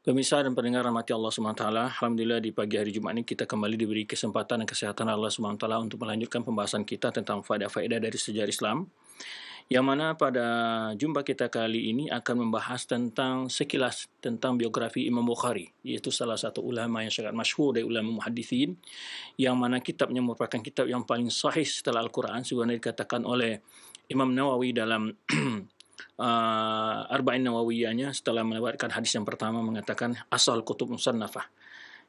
Pemirsa dan pendengar rahmati Allah SWT, Alhamdulillah di pagi hari Jumat ini kita kembali diberi kesempatan dan kesehatan Allah SWT untuk melanjutkan pembahasan kita tentang faedah-faedah dari sejarah Islam. Yang mana pada jumpa kita kali ini akan membahas tentang sekilas tentang biografi Imam Bukhari, iaitu salah satu ulama yang sangat masyhur dari ulama muhadithin, yang mana kitabnya merupakan kitab yang paling sahih setelah Al-Quran, sebenarnya dikatakan oleh Imam Nawawi dalam uh, Arba'in Nawawiyahnya setelah melewatkan hadis yang pertama mengatakan asal kutub musannafah.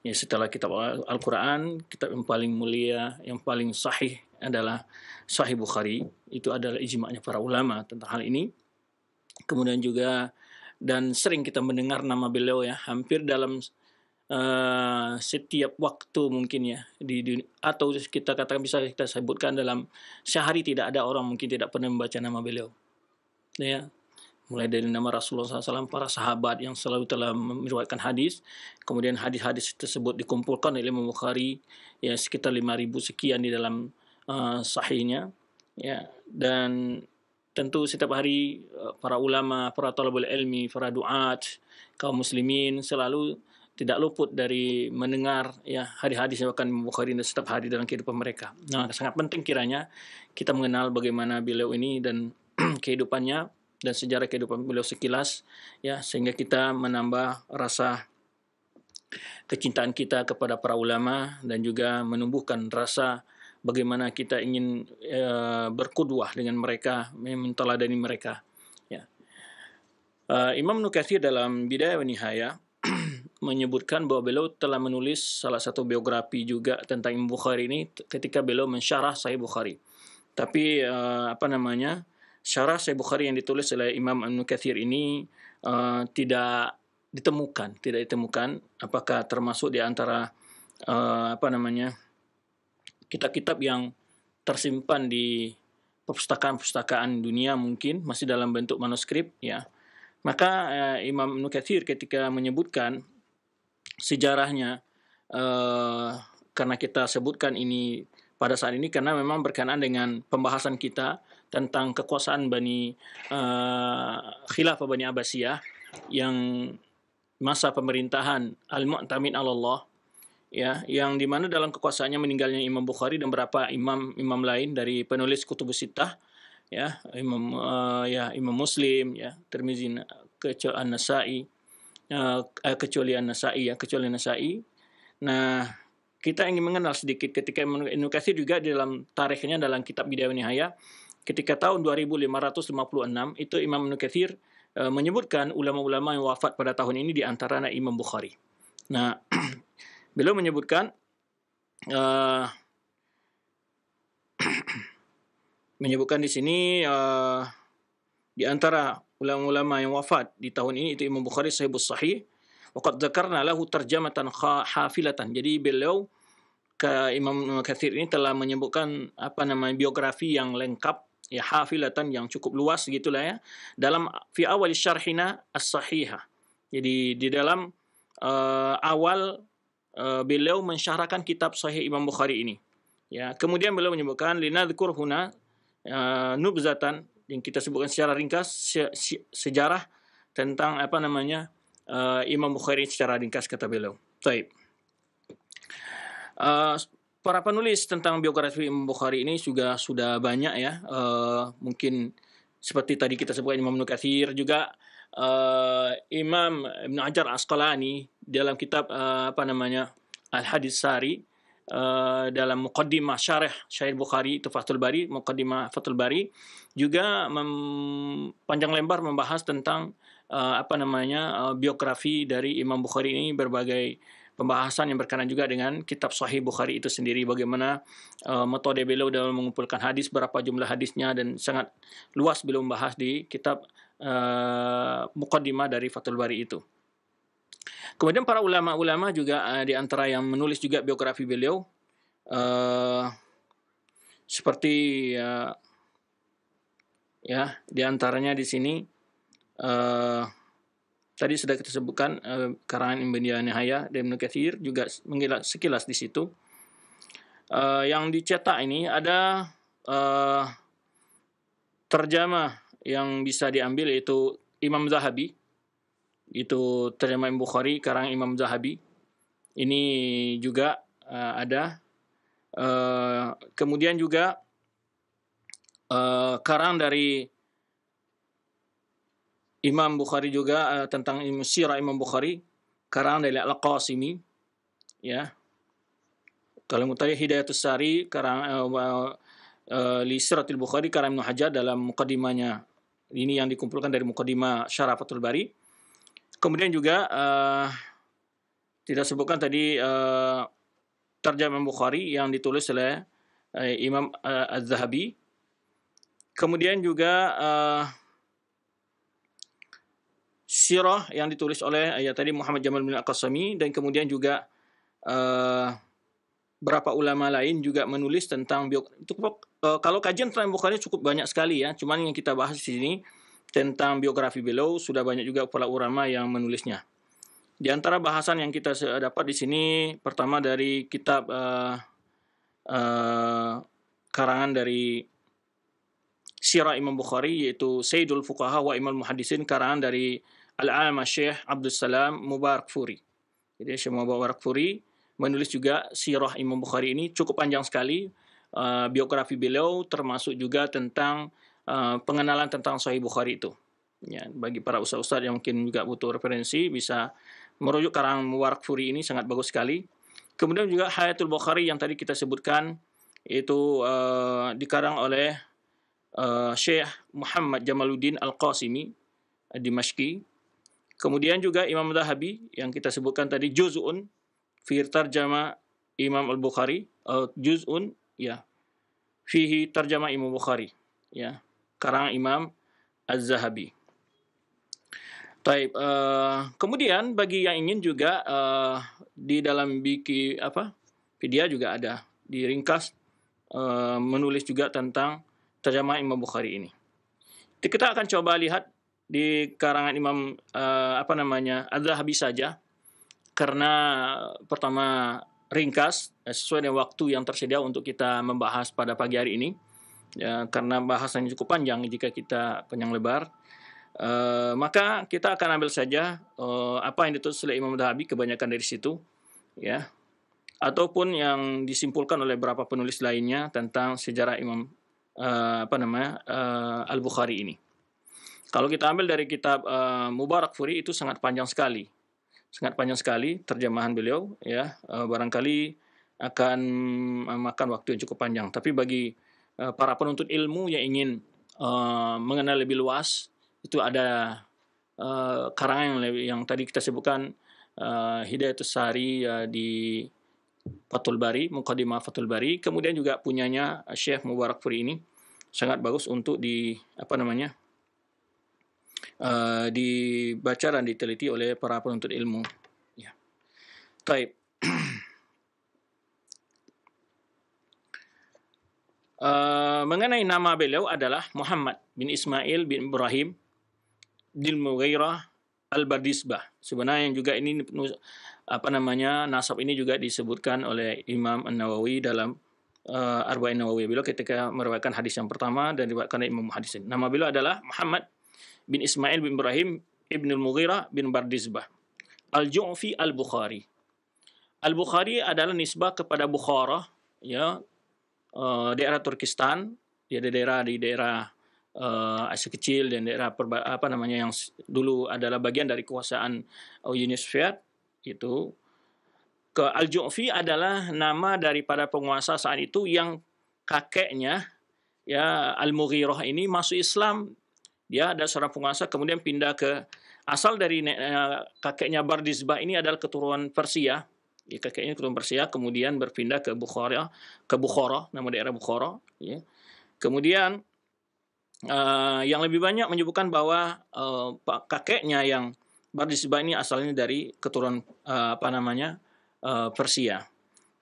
Ya, setelah kitab Al-Quran, kitab yang paling mulia, yang paling sahih adalah Sahih Bukhari. Itu adalah ijma'nya para ulama tentang hal ini. Kemudian juga dan sering kita mendengar nama beliau ya, hampir dalam Uh, setiap waktu mungkin ya di, di atau kita katakan bisa kita sebutkan dalam sehari tidak ada orang mungkin tidak pernah membaca nama beliau ya mulai dari nama Rasulullah SAW, para sahabat yang selalu telah meriwayatkan hadis, kemudian hadis-hadis tersebut dikumpulkan oleh Imam Bukhari ya sekitar 5000 sekian di dalam uh, sahihnya ya dan tentu setiap hari eh, para ulama, para talabul ilmi, para duat, kaum muslimin selalu tidak luput dari mendengar ya hadis-hadis yang akan Bukhari setiap hari dalam kehidupan mereka. Nah, sangat penting kiranya kita mengenal bagaimana beliau ini dan kehidupannya dan sejarah kehidupan beliau sekilas ya sehingga kita menambah rasa kecintaan kita kepada para ulama dan juga menumbuhkan rasa bagaimana kita ingin e, berkuduah dengan mereka ya, menteladani mereka ya e, Imam Nukasi dalam Bidayah wa Nihaya menyebutkan bahwa beliau telah menulis salah satu biografi juga tentang Imam Bukhari ini ketika beliau mensyarah Sahih Bukhari. Tapi e, apa namanya? syarah Sahih Bukhari yang ditulis oleh Imam An Katsir ini uh, tidak ditemukan, tidak ditemukan apakah termasuk di antara uh, apa namanya kitab-kitab yang tersimpan di perpustakaan-perpustakaan dunia mungkin masih dalam bentuk manuskrip ya. Maka uh, Imam An Katsir ketika menyebutkan sejarahnya uh, karena kita sebutkan ini pada saat ini karena memang berkenaan dengan pembahasan kita tentang kekuasaan Bani uh, Khilafah Bani Abbasiyah yang masa pemerintahan Al-Mu'tamin Allah ya yang dimana dalam kekuasaannya meninggalnya Imam Bukhari dan beberapa imam imam lain dari penulis kutubus ya Imam uh, ya Imam Muslim ya Tirmizi kecuali An-Nasa'i uh, kecuali An-Nasa'i ya kecuali An-Nasa'i nah kita ingin mengenal sedikit ketika Ibnu juga dalam tarikhnya dalam kitab Bidayah Nihaya ketika tahun 2556 itu Imam Nukathir e, eh, menyebutkan ulama-ulama yang wafat pada tahun ini di antara Imam Bukhari. Nah, beliau menyebutkan eh, menyebutkan di sini uh, di antara ulama-ulama yang wafat di tahun ini itu Imam Bukhari Sahibus Sahih waqad dzakarna lahu tarjamatan hafilatan. Jadi beliau ke Imam Katsir ini telah menyebutkan apa namanya biografi yang lengkap ya hafilatan yang cukup luas gitulah ya dalam fi awal syarhina as-sahihah. Jadi di dalam uh, awal uh, beliau mensyarahkan kitab Sahih Imam Bukhari ini. Ya, kemudian beliau menyebutkan linadzkur huna uh, nubzatan yang kita sebutkan secara ringkas se se sejarah tentang apa namanya uh, Imam Bukhari secara ringkas kata beliau. Baik. Uh, para penulis tentang biografi Imam Bukhari ini juga sudah banyak ya. Uh, mungkin seperti tadi kita sebutkan Imam Nukathir juga uh, Imam Ibn Hajar Asqalani dalam kitab uh, apa namanya Al Hadis Sari uh, dalam Muqaddimah Syarah Syair Bukhari itu Fathul Bari Muqaddimah Fathul Bari juga mem, panjang lembar membahas tentang uh, apa namanya uh, biografi dari Imam Bukhari ini berbagai pembahasan yang berkenaan juga dengan kitab Sahih Bukhari itu sendiri bagaimana uh, metode beliau dalam mengumpulkan hadis berapa jumlah hadisnya dan sangat luas beliau membahas di kitab uh, eh, mukaddimah dari Fathul Bari itu. Kemudian para ulama-ulama juga uh, di antara yang menulis juga biografi beliau uh, seperti uh, ya di antaranya di sini uh, Tadi sudah kita sebutkan uh, karangan Ibn Yanihaya dan Ibn Kathir juga mengilat sekilas di situ. Uh, yang dicetak ini ada uh, terjemah yang bisa diambil yaitu Imam Zahabi. Itu terjemah Imam Bukhari karang Imam Zahabi. Ini juga uh, ada. Uh, kemudian juga uh, karang dari Imam Bukhari juga uh, tentang sirah Imam Bukhari karangan dari Al-Qasimi ya. Kalau mutari Hidayatus Sari karang uh, uh, Bukhari karang Ibnu Hajar dalam mukadimahnya. Ini yang dikumpulkan dari mukadimah Syarah Fathul Bari. Kemudian juga uh, tidak sebutkan tadi uh, Imam Bukhari yang ditulis oleh uh, Imam uh, Az-Zahabi. Kemudian juga uh, sirah yang ditulis oleh ya tadi Muhammad Jamal bin Al-Qasami dan kemudian juga uh, berapa ulama lain juga menulis tentang biok. cukup uh, eh, kalau kajian tentang Bukhari cukup banyak sekali ya cuman yang kita bahas di sini tentang biografi beliau sudah banyak juga para ulama yang menulisnya di antara bahasan yang kita dapat di sini pertama dari kitab uh, uh, karangan dari Sirah Imam Bukhari yaitu Sayyidul Fuqaha wa Imam Muhaddisin karangan dari Al-Ama Syekh Abdul Salam Mubarak Furi. Jadi Syekh Mubarak Furi menulis juga sirah Imam Bukhari ini cukup panjang sekali. Uh, biografi beliau termasuk juga tentang uh, pengenalan tentang Sahih Bukhari itu. Ya, bagi para ustaz-ustaz yang mungkin juga butuh referensi bisa merujuk karang Mubarak Furi ini sangat bagus sekali. Kemudian juga Hayatul Bukhari yang tadi kita sebutkan itu uh, dikarang oleh uh, Syekh Muhammad Jamaluddin Al-Qasimi uh, Mashki Kemudian juga Imam Zahabi yang kita sebutkan tadi juz'un fi tarjama Imam Al-Bukhari uh, juz'un ya fihi tarjama Imam Bukhari ya karang Imam Az-Zahabi. Taib. Uh, kemudian bagi yang ingin juga uh, di dalam biki apa pedia juga ada diringkas uh, menulis juga tentang terjemah Imam Bukhari ini. Kita akan coba lihat di karangan Imam uh, apa namanya adalah habis saja karena pertama ringkas eh, sesuai dengan waktu yang tersedia untuk kita membahas pada pagi hari ini ya, karena bahasannya cukup panjang jika kita panjang lebar uh, maka kita akan ambil saja uh, apa yang ditulis oleh Imam Dahabi kebanyakan dari situ ya ataupun yang disimpulkan oleh beberapa penulis lainnya tentang sejarah Imam uh, apa namanya uh, Al Bukhari ini. Kalau kita ambil dari kitab uh, Mubarak Furi itu sangat panjang sekali. Sangat panjang sekali terjemahan beliau ya. Uh, barangkali akan memakan waktu yang cukup panjang. Tapi bagi uh, para penuntut ilmu yang ingin uh, mengenal lebih luas itu ada uh, karangan yang yang tadi kita sebutkan uh, Hidayatus Sari uh, di Fatul Bari, Muqaddimah Fatul Bari, kemudian juga punyanya Syekh Mubarak Furi ini sangat bagus untuk di apa namanya? uh, dibaca dan diteliti oleh para penuntut ilmu. Ya. Taib. Uh, mengenai nama beliau adalah Muhammad bin Ismail bin Ibrahim bin Mughirah Al-Bardisbah. Sebenarnya juga ini apa namanya nasab ini juga disebutkan oleh Imam An-Nawawi dalam uh, Arba'in Nawawi beliau ketika meriwayatkan hadis yang pertama dan diriwayatkan Imam Hadis. Nama beliau adalah Muhammad bin Ismail bin Ibrahim ibn al mughira bin Bardizbah. Al-Ju'fi al-Bukhari. Al-Bukhari adalah nisbah kepada Bukhara, ya, eh, daerah Turkistan, dia ada daerah di daerah uh, eh, Asia Kecil dan daerah perba, apa namanya yang dulu adalah bagian dari kekuasaan eh, Uni Soviet itu ke Al-Ju'fi adalah nama daripada penguasa saat itu yang kakeknya ya Al-Mughirah ini masuk Islam dia ada seorang penguasa kemudian pindah ke asal dari uh, kakeknya Bardisbah ini adalah keturunan Persia. Ya, kakeknya keturunan Persia kemudian berpindah ke Bukhara, ke Bukhara, nama daerah Bukhara, ya. Kemudian uh, yang lebih banyak menyebutkan bahwa uh, kakeknya yang Bardisbah ini asalnya dari keturunan uh, apa namanya? Uh, Persia.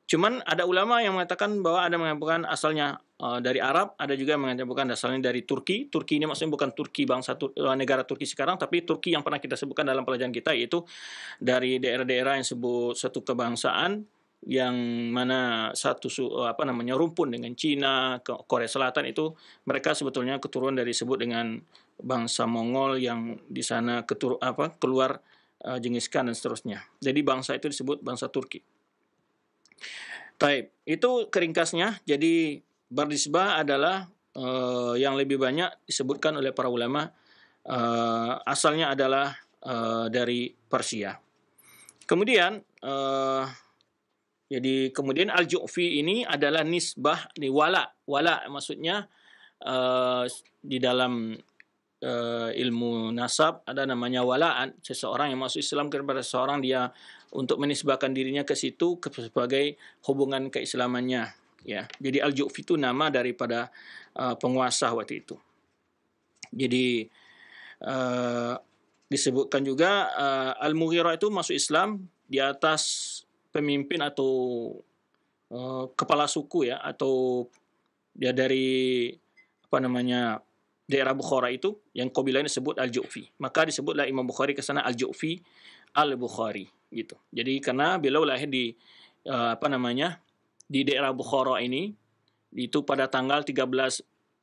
Cuman ada ulama yang mengatakan bahwa ada mengatakan asalnya Eh, dari Arab, ada juga yang menyebutkan bukan dari Turki. Turki ini maksudnya bukan Turki bangsa eh, negara Turki sekarang, tapi Turki yang pernah kita sebutkan dalam pelajaran kita yaitu dari daerah-daerah yang sebut satu kebangsaan yang mana satu eh, apa namanya rumpun dengan Cina, Korea Selatan itu mereka sebetulnya keturunan dari sebut dengan bangsa Mongol yang di sana ketur apa keluar uh, jenis Khan dan seterusnya. Jadi bangsa itu disebut bangsa Turki. Taib, itu keringkasnya. Jadi Bardisbah adalah uh, yang lebih banyak disebutkan oleh para ulama uh, asalnya adalah uh, dari Persia. Kemudian uh, jadi kemudian al-ju'fi ini adalah nisbah di wala. Wala maksudnya uh, di dalam uh, ilmu nasab ada namanya walaan seseorang yang masuk Islam kepada seseorang dia untuk menisbahkan dirinya ke situ sebagai hubungan keislamannya ya. Jadi Al-Ju'fi itu nama daripada uh, penguasa waktu itu. Jadi uh, disebutkan juga uh, Al-Mughirah itu masuk Islam di atas pemimpin atau uh, kepala suku ya atau ya dari apa namanya daerah Bukhara itu yang kabilah disebut Al-Ju'fi. Maka disebutlah Imam Bukhari ke sana Al-Ju'fi Al-Bukhari gitu. Jadi karena beliau lahir di apa namanya? di daerah Bukhara ini itu pada tanggal 13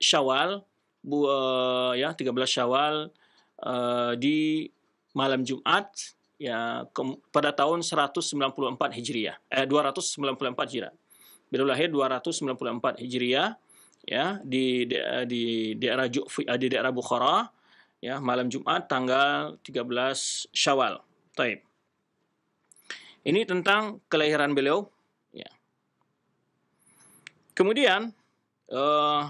Syawal bu, uh, ya 13 Syawal uh, di malam Jumat ya ke, pada tahun 194 Hijriah eh 294 Hijriah. Beliau lahir 294 Hijriah ya di di, daerah eh, di daerah Bukhara ya malam Jumat tanggal 13 Syawal. Taib. Ini tentang kelahiran beliau Kemudian, uh, eh,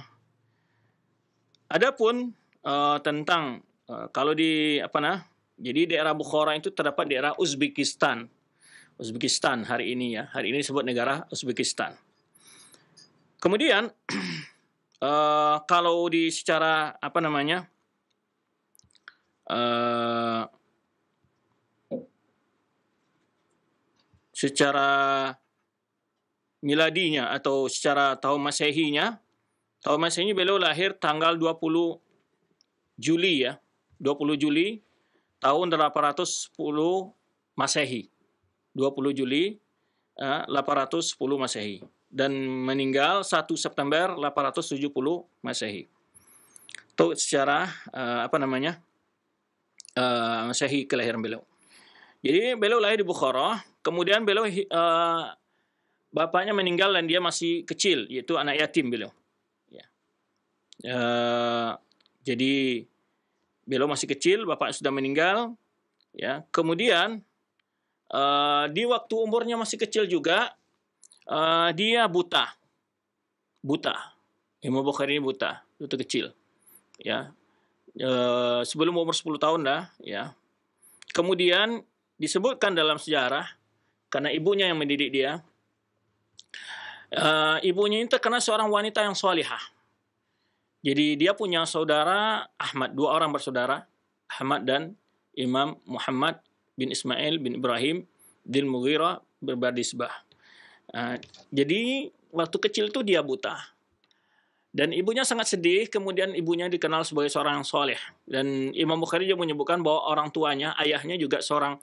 ada pun uh, eh, tentang uh, kalau di apa nah, jadi daerah Bukhara itu terdapat daerah Uzbekistan. Uzbekistan hari ini ya, hari ini disebut negara Uzbekistan. Kemudian uh, kalau di secara apa namanya uh, secara miladinya atau secara tahun masehinya. Tahun masehinya beliau lahir tanggal 20 Juli ya. 20 Juli tahun 810 Masehi. 20 Juli 810 eh, Masehi dan meninggal 1 September 870 Masehi. Itu secara eh, apa namanya? Eh, Masehi kelahiran beliau. Jadi beliau lahir di Bukhara, kemudian beliau bapaknya meninggal dan dia masih kecil, yaitu anak yatim beliau. Ya. E, jadi beliau masih kecil, bapak sudah meninggal. Ya, kemudian e, di waktu umurnya masih kecil juga e, dia buta, buta. Imam Bukhari ini buta, buta kecil. Ya, e, sebelum umur 10 tahun dah. Ya, kemudian disebutkan dalam sejarah karena ibunya yang mendidik dia Uh, ibunya ini terkenal seorang wanita yang solihah. Jadi dia punya saudara Ahmad, dua orang bersaudara, Ahmad dan Imam Muhammad bin Ismail bin Ibrahim bin Mughirah berbadisbah. Uh, eh, jadi waktu kecil itu dia buta. Dan ibunya sangat sedih, kemudian ibunya dikenal sebagai seorang yang soleh. Dan Imam Bukhari juga menyebutkan bahwa orang tuanya, ayahnya juga seorang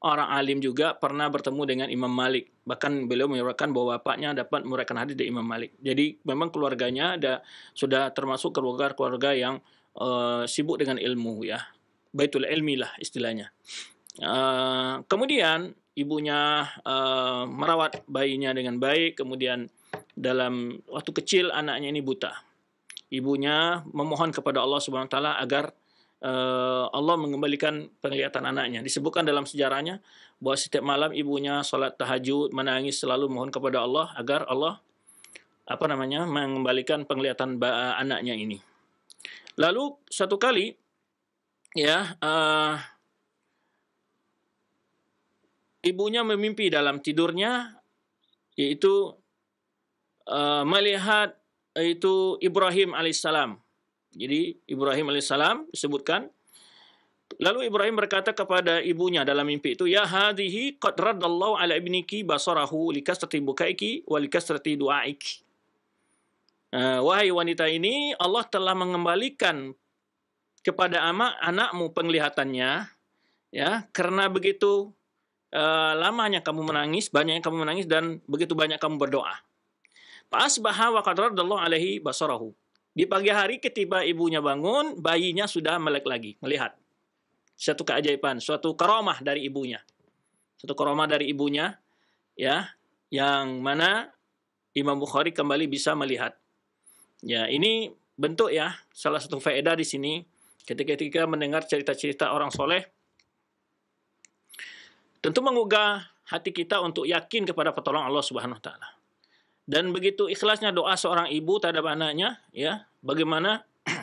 orang alim juga pernah bertemu dengan Imam Malik. Bahkan beliau menyuruhkan bahwa bapaknya dapat menguraikan hadis dari Imam Malik. Jadi memang keluarganya ada sudah termasuk keluarga-keluarga yang uh, sibuk dengan ilmu ya. Baitul ilmi lah istilahnya. Uh, kemudian ibunya uh, merawat bayinya dengan baik, kemudian dalam waktu kecil anaknya ini buta. Ibunya memohon kepada Allah Subhanahu wa taala agar Eh, Allah mengembalikan penglihatan anaknya. Disebutkan dalam sejarahnya bahwa setiap malam ibunya sholat tahajud, menangis selalu mohon kepada Allah agar Allah apa namanya mengembalikan penglihatan eh, anaknya ini. Lalu satu kali ya uh, ibunya memimpi dalam tidurnya yaitu uh, melihat yaitu Ibrahim alaihissalam jadi Ibrahim alaihissalam disebutkan Lalu Ibrahim berkata kepada ibunya dalam mimpi itu, "Ya hadihi qad raddallahu ala ibniki basarahu likasrati bukaiki wa likasrati du'aiki." Uh, wahai wanita ini, Allah telah mengembalikan kepada ama anakmu penglihatannya ya karena begitu uh, lamanya kamu menangis banyaknya kamu menangis dan begitu banyak kamu berdoa Pas bahwa wa qad alaihi basarahu di pagi hari ketiba ibunya bangun, bayinya sudah melek lagi, melihat. Suatu keajaiban, suatu karomah dari ibunya. satu karomah dari ibunya, ya, yang mana Imam Bukhari kembali bisa melihat. Ya, ini bentuk ya, salah satu faedah di sini ketika-ketika mendengar cerita-cerita orang soleh, tentu mengugah hati kita untuk yakin kepada pertolongan Allah Subhanahu Wa Taala dan begitu ikhlasnya doa seorang ibu terhadap anaknya ya bagaimana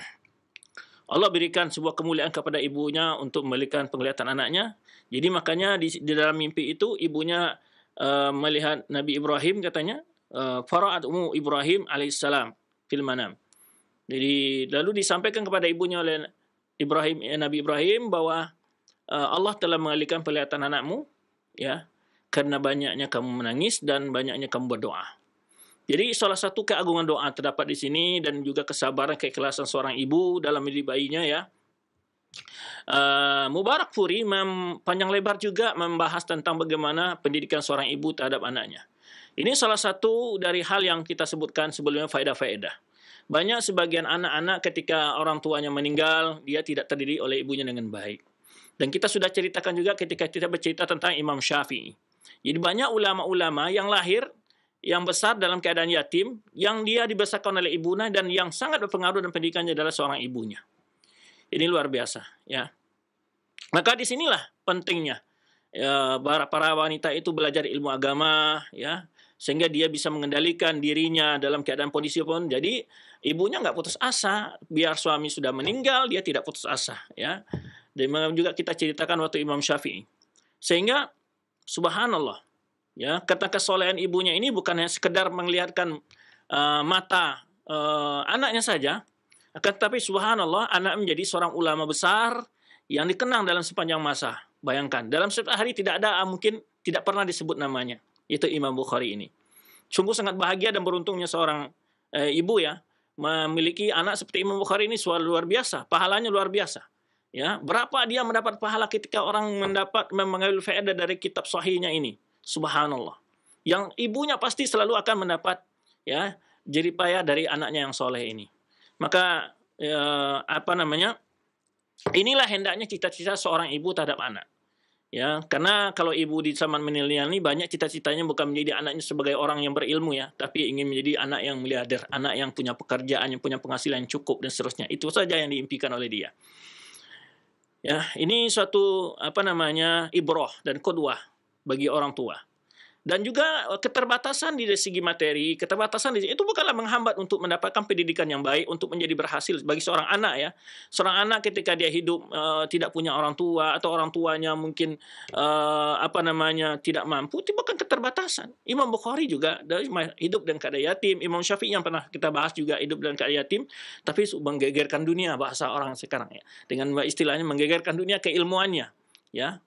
Allah berikan sebuah kemuliaan kepada ibunya untuk memberikan penglihatan anaknya. Jadi makanya di, di dalam mimpi itu ibunya uh, melihat Nabi Ibrahim katanya uh, faraat umu Ibrahim alaihissalam fil manam. Jadi lalu disampaikan kepada ibunya oleh Ibrahim ya, Nabi Ibrahim bahwa uh, Allah telah mengalihkan penglihatan anakmu ya karena banyaknya kamu menangis dan banyaknya kamu berdoa. Jadi salah satu keagungan doa terdapat di sini dan juga kesabaran keikhlasan seorang ibu dalam mendidik bayinya ya. Uh, Mubarak Furi mem panjang lebar juga membahas tentang bagaimana pendidikan seorang ibu terhadap anaknya. Ini salah satu dari hal yang kita sebutkan sebelumnya faedah-faedah. Banyak sebagian anak-anak ketika orang tuanya meninggal, dia tidak terdidik oleh ibunya dengan baik. Dan kita sudah ceritakan juga ketika kita bercerita tentang Imam Syafi'i. Jadi banyak ulama-ulama yang lahir yang besar dalam keadaan yatim, yang dia dibesarkan oleh ibunya dan yang sangat berpengaruh dalam pendidikannya adalah seorang ibunya. Ini luar biasa, ya. Maka disinilah pentingnya ya, para para wanita itu belajar ilmu agama, ya, sehingga dia bisa mengendalikan dirinya dalam keadaan kondisi pun. Jadi ibunya nggak putus asa, biar suami sudah meninggal dia tidak putus asa, ya. Dan juga kita ceritakan waktu Imam Syafi'i. Sehingga subhanallah Ya, kata kesolehan ibunya ini bukan hanya sekedar melihatkan uh, mata uh, anaknya saja, akan tetapi subhanallah anak menjadi seorang ulama besar yang dikenang dalam sepanjang masa. Bayangkan, dalam setiap hari tidak ada ah, mungkin tidak pernah disebut namanya. Itu Imam Bukhari ini. Sungguh sangat bahagia dan beruntungnya seorang uh, ibu ya memiliki anak seperti Imam Bukhari ini suara luar biasa, pahalanya luar biasa ya berapa dia mendapat pahala ketika orang mendapat memanggil faedah dari kitab sahihnya ini Subhanallah. Yang ibunya pasti selalu akan mendapat ya jeripaya dari anaknya yang soleh ini. Maka ya, apa namanya? Inilah hendaknya cita-cita seorang ibu terhadap anak. Ya, karena kalau ibu di zaman milenial ini banyak cita-citanya bukan menjadi anaknya sebagai orang yang berilmu ya, tapi ingin menjadi anak yang miliarder, anak yang punya pekerjaan, yang punya penghasilan yang cukup dan seterusnya. Itu saja yang diimpikan oleh dia. Ya, ini suatu apa namanya ibroh dan kodwah bagi orang tua. Dan juga eh, keterbatasan di segi materi, keterbatasan di itu bukanlah menghambat untuk mendapatkan pendidikan yang baik, untuk menjadi berhasil bagi seorang anak ya. Seorang anak ketika dia hidup uh, tidak punya orang tua atau orang tuanya mungkin uh, apa namanya tidak mampu, itu bukan keterbatasan. Imam Bukhari juga dari hidup dan keadaan yatim, Imam Syafi'i yang pernah kita bahas juga hidup dan keadaan yatim, tapi menggegerkan dunia bahasa orang sekarang ya. Dengan istilahnya menggegerkan dunia keilmuannya ya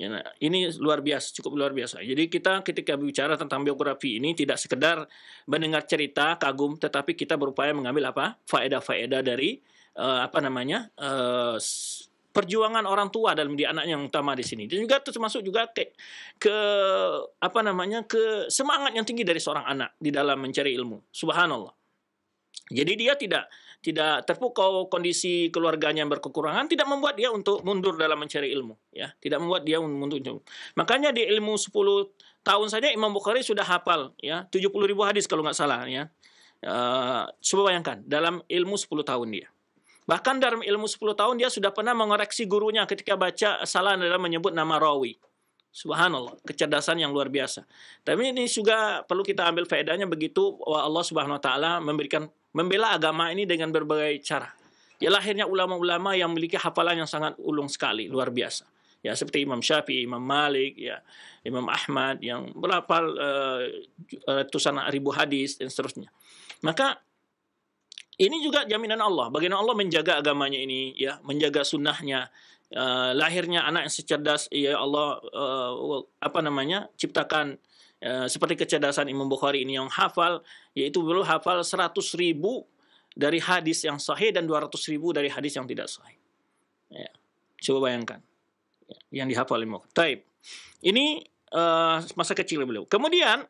Ya, nah, ini luar biasa, cukup luar biasa. Jadi kita ketika bicara tentang biografi ini tidak sekedar mendengar cerita kagum, tetapi kita berupaya mengambil apa faedah-faedah dari uh, apa namanya uh, perjuangan orang tua dalam dia anak yang utama di sini. Dan juga termasuk juga ke, ke apa namanya ke semangat yang tinggi dari seorang anak di dalam mencari ilmu. Subhanallah. Jadi dia tidak tidak terpukau kondisi keluarganya yang berkekurangan tidak membuat dia untuk mundur dalam mencari ilmu ya tidak membuat dia mundur makanya di ilmu 10 tahun saja Imam Bukhari sudah hafal ya 70 ribu hadis kalau nggak salah ya uh, coba bayangkan dalam ilmu 10 tahun dia bahkan dalam ilmu 10 tahun dia sudah pernah mengoreksi gurunya ketika baca salah dalam menyebut nama rawi Subhanallah, kecerdasan yang luar biasa. Tapi ini juga perlu kita ambil faedahnya begitu Allah Subhanahu wa taala memberikan membela agama ini dengan berbagai cara. Ya lahirnya ulama-ulama yang memiliki hafalan yang sangat ulung sekali, luar biasa. Ya seperti Imam Syafi'i, Imam Malik, ya Imam Ahmad yang berapa uh, eh, ratusan ribu hadis dan seterusnya. Maka ini juga jaminan Allah. Bagaimana Allah menjaga agamanya ini, ya, menjaga sunnahnya, Eh, lahirnya anak yang secerdas ya Allah uh, apa namanya ciptakan uh, seperti kecerdasan Imam Bukhari ini yang hafal yaitu beliau hafal 100 ribu dari hadis yang sahih dan 200 ribu dari hadis yang tidak sahih. Ya. Coba bayangkan ya, yang dihafal Imam Taib. Ini uh, masa kecil ya beliau. Kemudian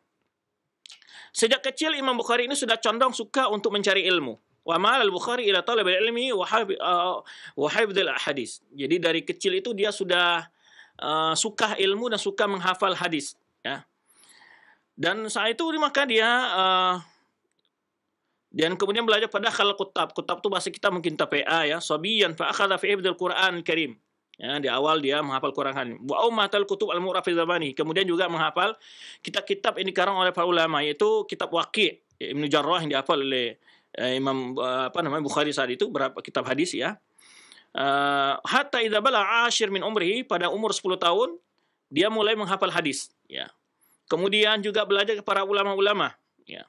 sejak kecil Imam Bukhari ini sudah condong suka untuk mencari ilmu. Wa bukhari ila talab ilmi wa hafidh hadis. Jadi dari kecil itu dia sudah uh, suka ilmu dan suka menghafal hadis, ya. Dan saat itu maka dia uh, dan kemudian belajar pada hal kutab. Kutab itu bahasa kita mungkin TPA ya. Sabiyan fa akhadha fi ibdil Qur'an Karim. Ya, di awal dia menghafal Quran Wa kutub al murafil Kemudian juga menghafal kitab-kitab yang dikarang oleh para ulama yaitu kitab Waqi' Ibnu Jarrah yang dihafal oleh Eh, Imam eh, apa namanya Bukhari saat itu berapa kitab hadis ya. Eh, hatta idza bala ashir min umrihi pada umur 10 tahun dia mulai menghafal hadis ya. Kemudian juga belajar kepada ulama-ulama ya.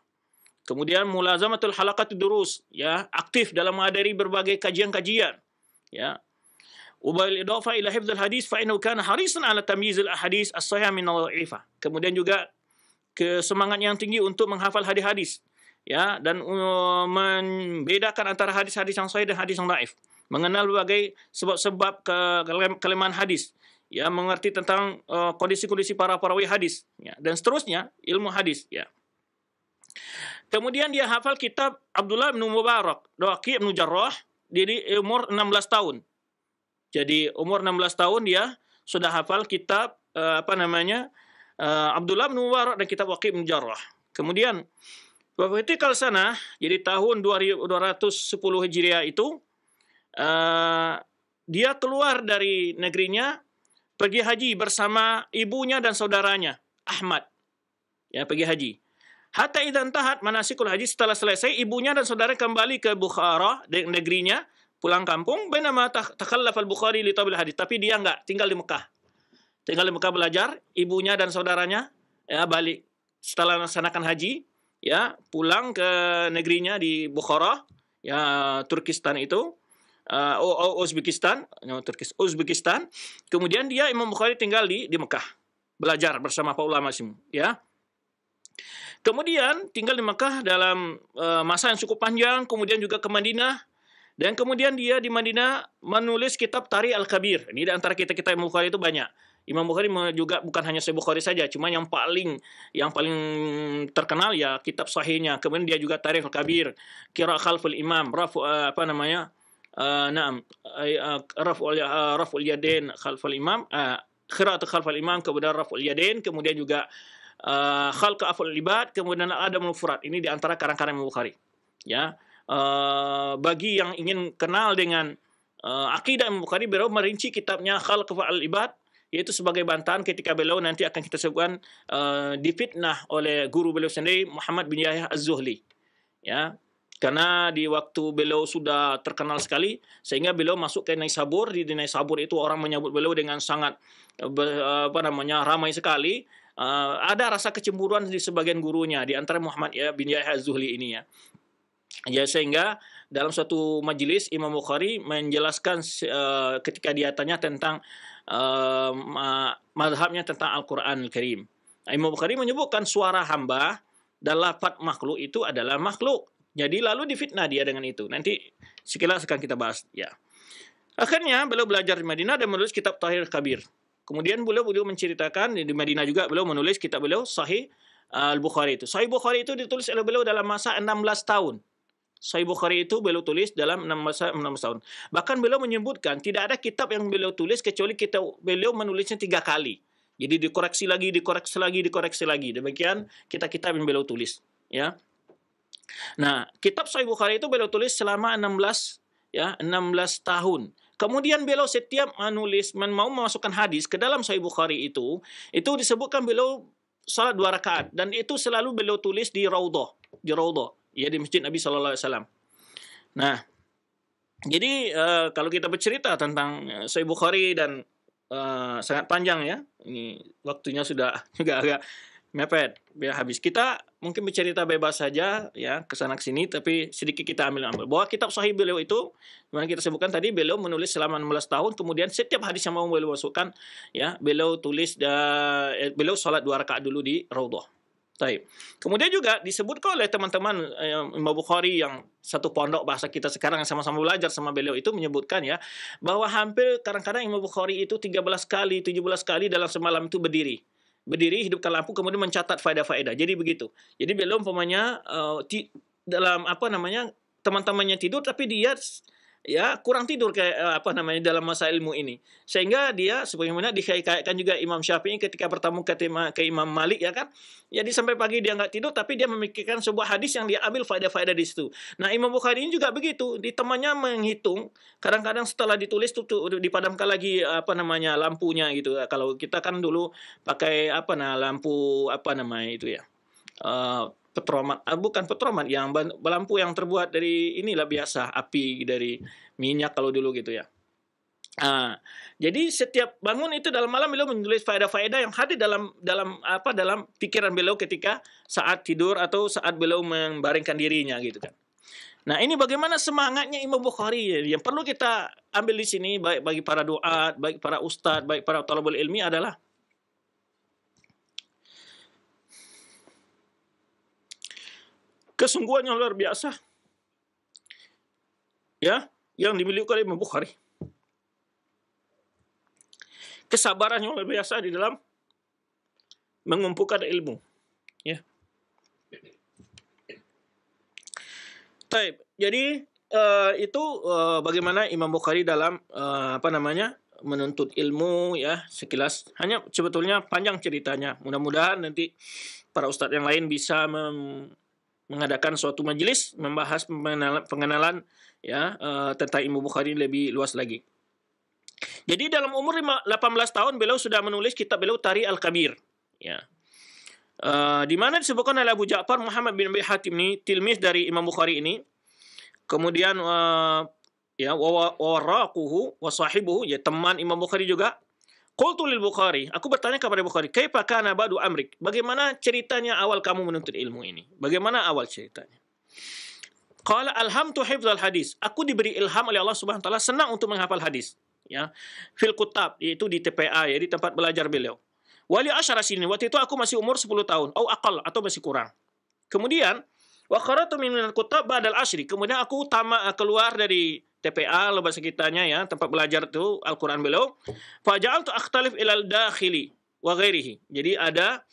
Kemudian mulazamatul halaqatud durus ya, aktif dalam menghadiri berbagai kajian-kajian ya. Wabil idafa ila hifdzul hadis fa innahu kana harisan ala tamyizil ahadis as-sahih min Kemudian juga kesemangat yang tinggi untuk menghafal hadis-hadis ya dan uh, membedakan antara hadis-hadis yang sahih dan hadis yang naif mengenal berbagai sebab-sebab ke kelemahan hadis ya mengerti tentang uh, kondisi-kondisi uh, para perawi hadis ya, dan seterusnya ilmu hadis ya kemudian dia hafal kitab Abdullah bin Mubarak Doaki bin Jarrah jadi umur 16 tahun jadi umur 16 tahun dia sudah hafal kitab uh, apa namanya uh, Abdullah bin Mubarak dan kitab Waqi bin Jarrah kemudian vertikal kalsana jadi tahun 2210 Hijriah itu, uh, dia keluar dari negerinya, pergi haji bersama ibunya dan saudaranya, Ahmad. Ya, pergi haji. Hatta idan tahat manasikul haji setelah selesai, ibunya dan saudara kembali ke Bukhara, negerinya, pulang kampung, benama takallaf al-Bukhari li hadis. Tapi dia enggak, tinggal di Mekah. Tinggal di Mekah belajar, ibunya dan saudaranya ya, balik setelah melaksanakan haji, ya pulang ke negerinya di Bukhara ya Turkistan itu uh, Uzbekistan no, Turkis Uzbekistan kemudian dia Imam Bukhari tinggal di di Mekah belajar bersama para ulama semua ya kemudian tinggal di Mekah dalam uh, masa yang cukup panjang kemudian juga ke Madinah dan kemudian dia di Madinah menulis kitab Tari Al-Kabir. Ini di antara kita-kita Imam Bukhari itu banyak. Imam Bukhari juga bukan hanya Sahih Bukhari saja, cuma yang paling yang paling terkenal ya kitab sahihnya. Kemudian dia juga Tarikh Kabir, Kira Khalful Imam, Rafu uh, apa namanya? Uh, naam, uh, Raful uh, Raful Yadain Khalful Imam, uh, Qira'atu Khalful Imam, kemudian Raful Yadin, kemudian juga uh, Khalq Aful Ibad, kemudian ada Mufrad. Ini di antara karang-karang Imam Bukhari. Ya. Uh, bagi yang ingin kenal dengan uh, akidah Imam Bukhari, beliau merinci kitabnya Khalq Al Ibad itu sebagai bantahan ketika beliau nanti akan kita sebutkan uh, difitnah oleh guru beliau sendiri Muhammad bin Yahya Az-Zuhli. Ya, karena di waktu beliau sudah terkenal sekali sehingga beliau masuk ke Naisabur di Naisabur itu orang menyambut beliau dengan sangat eh, eh, apa namanya ramai sekali uh, ada rasa kecemburuan di sebagian gurunya di antara Muhammad ya, bin Yahya Zuhli ini ya ya sehingga dalam suatu majelis Imam Bukhari menjelaskan uh, ketika dia tanya tentang uh, madhabnya tentang Al-Quran Al-Karim. Imam Bukhari menyebutkan suara hamba dan lafat makhluk itu adalah makhluk. Jadi lalu difitnah dia dengan itu. Nanti sekilas akan kita bahas. Ya. Akhirnya beliau belajar di Madinah dan menulis kitab Tahir Kabir. Kemudian beliau beliau menceritakan di Madinah juga beliau menulis kitab beliau Sahih eh, Al-Bukhari itu. Sahih Bukhari itu ditulis oleh beliau dalam masa 16 tahun. Sahih Bukhari itu beliau tulis dalam masa 6 tahun. Bahkan beliau menyebutkan tidak ada kitab yang beliau tulis kecuali kita beliau menulisnya tiga kali. Jadi dikoreksi lagi, dikoreksi lagi, dikoreksi lagi. Demikian kita kitab yang beliau tulis. Ya. Nah, kitab Sahih Bukhari itu beliau tulis selama 16 ya 16 tahun. Kemudian beliau setiap menulis mau memasukkan hadis ke dalam Sahih Bukhari itu, itu disebutkan beliau salat dua rakaat dan itu selalu beliau tulis di Raudhah, di Raudhah ya di masjid Nabi Shallallahu Alaihi Wasallam. Nah, jadi uh, kalau kita bercerita tentang uh, Sahih Bukhari dan uh, sangat panjang ya, ini waktunya sudah juga agak mepet, biar habis. Kita mungkin bercerita bebas saja ya ke sana sini, tapi sedikit kita ambil ambil bahwa kitab Sahih beliau itu, yang kita sebutkan tadi, beliau menulis selama 16 tahun, kemudian setiap hadis yang mau beliau masukkan, ya beliau tulis, dan beliau sholat dua rakaat dulu di Raudhah tapi Kemudian juga disebutkan oleh teman-teman eh, Imam Bukhari yang satu pondok bahasa kita sekarang yang sama-sama belajar sama beliau itu menyebutkan ya bahwa hampir kadang-kadang Imam Bukhari itu 13 kali, 17 kali dalam semalam itu berdiri. Berdiri hidupkan lampu kemudian mencatat faedah-faedah. Jadi begitu. Jadi beliau umpamanya uh, dalam apa namanya teman-temannya tidur tapi dia ya kurang tidur kayak eh, apa namanya dalam masa ilmu ini sehingga dia sebagaimana dikaitkan juga Imam Syafi'i ketika bertemu ke, tema, ke Imam Malik ya kan jadi sampai pagi dia nggak tidur tapi dia memikirkan sebuah hadis yang dia ambil faedah-faedah di situ nah Imam Bukhari ini juga begitu di temannya menghitung kadang-kadang setelah ditulis tuh, dipadamkan lagi eh, apa namanya lampunya gitu eh, kalau kita kan dulu pakai apa nah lampu apa namanya itu ya uh, petromat ah, eh, bukan petromat yang lampu yang terbuat dari inilah biasa api dari minyak kalau dulu gitu ya ah jadi setiap bangun itu dalam malam beliau menulis faedah-faedah yang hadir dalam dalam apa dalam pikiran beliau ketika saat tidur atau saat beliau membaringkan dirinya gitu kan Nah, ini bagaimana semangatnya Imam Bukhari yang perlu kita ambil di sini baik bagi para doa, baik para ustadz, baik para talabul ilmi adalah kesungguhan yang luar biasa ya yang dimiliki oleh Imam Bukhari. Kesabaran yang luar biasa di dalam mengumpulkan ilmu. Ya. Taib. Jadi uh, itu uh, bagaimana Imam Bukhari dalam uh, apa namanya menuntut ilmu ya sekilas hanya sebetulnya panjang ceritanya. Mudah-mudahan nanti para ustadz yang lain bisa mem mengadakan suatu majelis membahas pengenalan, ya tentang Imam Bukhari lebih luas lagi. Jadi dalam umur 18 tahun beliau sudah menulis kitab beliau Tari Al-Kabir. Ya. Uh, di mana disebutkan oleh Abu Ja'far Muhammad bin Abi Hatim ini tilmis dari Imam Bukhari ini. Kemudian uh, ya wa wa sahibuhu ya teman Imam Bukhari juga Qultu lil Bukhari, aku bertanya kepada Bukhari, "Kaifa kana badu amrik?" Bagaimana ceritanya awal kamu menuntut ilmu ini? Bagaimana awal ceritanya? Qala alhamtu hifdzal hadis. Aku diberi ilham oleh Allah Subhanahu wa taala senang untuk menghafal hadis, ya. Fil kutab, yaitu di TPA, ya, di tempat belajar beliau. Wali asyara sini, waktu itu aku masih umur 10 tahun, Oh akal atau masih kurang. Kemudian, wa kharatu min kutab ba'dal asri. Kemudian aku utama eh, keluar dari TPA lomba sekitarnya ya tempat belajar tuh Al-Qur'an beliau fajal tu akhtalif ilal dakhili wa ghairihi. Jadi ada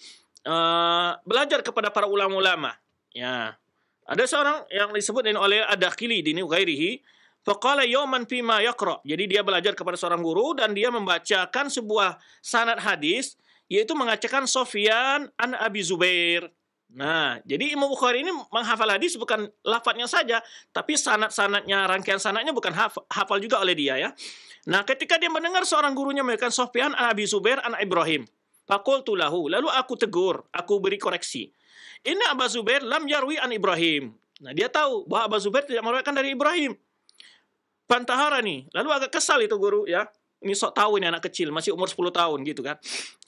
uh, belajar kepada para ulama-ulama ya. Ada seorang yang disebut ini oleh Ad-Dakhili dini ghairihi Faqala yawman fima yaqra. Jadi dia belajar kepada seorang guru dan dia membacakan sebuah sanad hadis yaitu mengacakan Sofyan an Abi Zubair. Nah, jadi Imam Bukhari ini menghafal hadis bukan lafadznya saja, tapi sanat-sanatnya, rangkaian sanatnya bukan hafal juga oleh dia ya. Nah, ketika dia mendengar seorang gurunya memberikan Sofyan an Abi Zubair an Ibrahim, Pakul lahu lalu aku tegur, aku beri koreksi. Ini Abu Zubair lam yarwi an Ibrahim. Nah, dia tahu bahwa Abu Zubair tidak meriwayatkan dari Ibrahim. Pantahara nih, lalu agak kesal itu guru ya ini sok tahu ini anak kecil, masih umur 10 tahun gitu kan.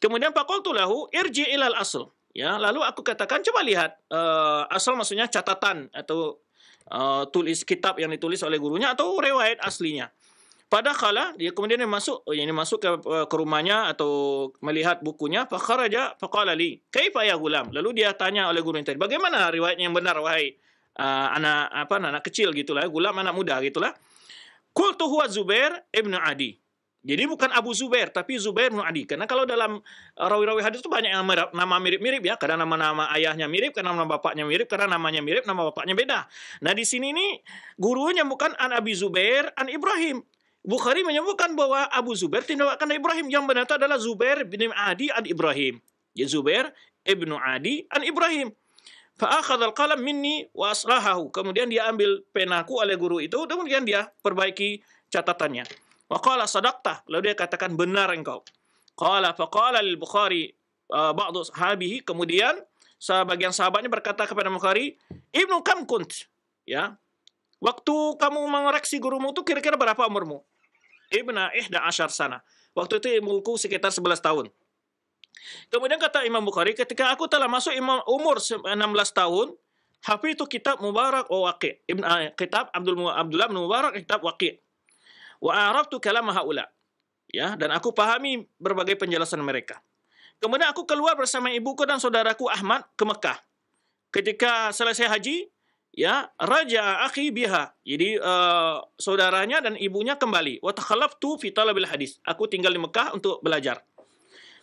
Kemudian Pakol tulahu irji ilal asl. Ya, lalu aku katakan coba lihat uh, asal maksudnya catatan atau uh, tulis kitab yang ditulis oleh gurunya atau riwayat aslinya. Pada kala dia kemudian dia masuk oh, ini masuk ke, eh, ke rumahnya atau melihat bukunya fakharaja faqala li kaifa ya gulam lalu dia tanya oleh guru tadi bagaimana riwayatnya yang benar wahai uh, anak apa anak kecil gitulah gulam anak muda gitulah kul tuhwa zubair ibnu adi jadi bukan Abu Zubair, tapi Zubair bin Adi. Karena kalau dalam eh, rawi-rawi hadis itu banyak yang nama mirip-mirip ya. Karena nama-nama ayahnya mirip, karena nama bapaknya mirip, karena namanya mirip, nama bapaknya beda. Nah di sini ini gurunya bukan An Abi Zubair, An Ibrahim. Bukhari menyebutkan bahwa Abu Zubair tindakan akan Ibrahim. Yang benar itu adalah Zubair bin Adi An Ibrahim. Ya Zubair ibnu Adi An Ibrahim. Fa'akhadal qalam minni wa aslahahu. Kemudian dia ambil penaku oleh guru itu, kemudian dia perbaiki catatannya. Faqala sadaqta. Lalu dia katakan benar engkau. Qala faqala al-Bukhari uh, e, ba'du sahabihi. Kemudian sebagian sahabatnya berkata kepada Bukhari, "Ibnu kam kunt?" Ya. Waktu kamu mengoreksi gurumu itu kira-kira berapa umurmu? Ibna ihda asyar sana. Waktu itu umurku sekitar 11 tahun. Kemudian kata Imam Bukhari, ketika aku telah masuk imam umur 16 tahun, Hafiz itu kitab Mubarak wa Waqi. Ibn, uh, kitab Abdul Abdullah bin Mubarak, kitab Waqi. Wa araftu kalam haula. Ya, dan aku pahami berbagai penjelasan mereka. Kemudian aku keluar bersama ibuku dan saudaraku Ahmad ke Mekah. Ketika selesai haji, ya, raja akhi biha. Jadi uh, saudaranya dan ibunya kembali. Wa takhallaftu fi talabil hadis. Aku tinggal di Mekah untuk belajar.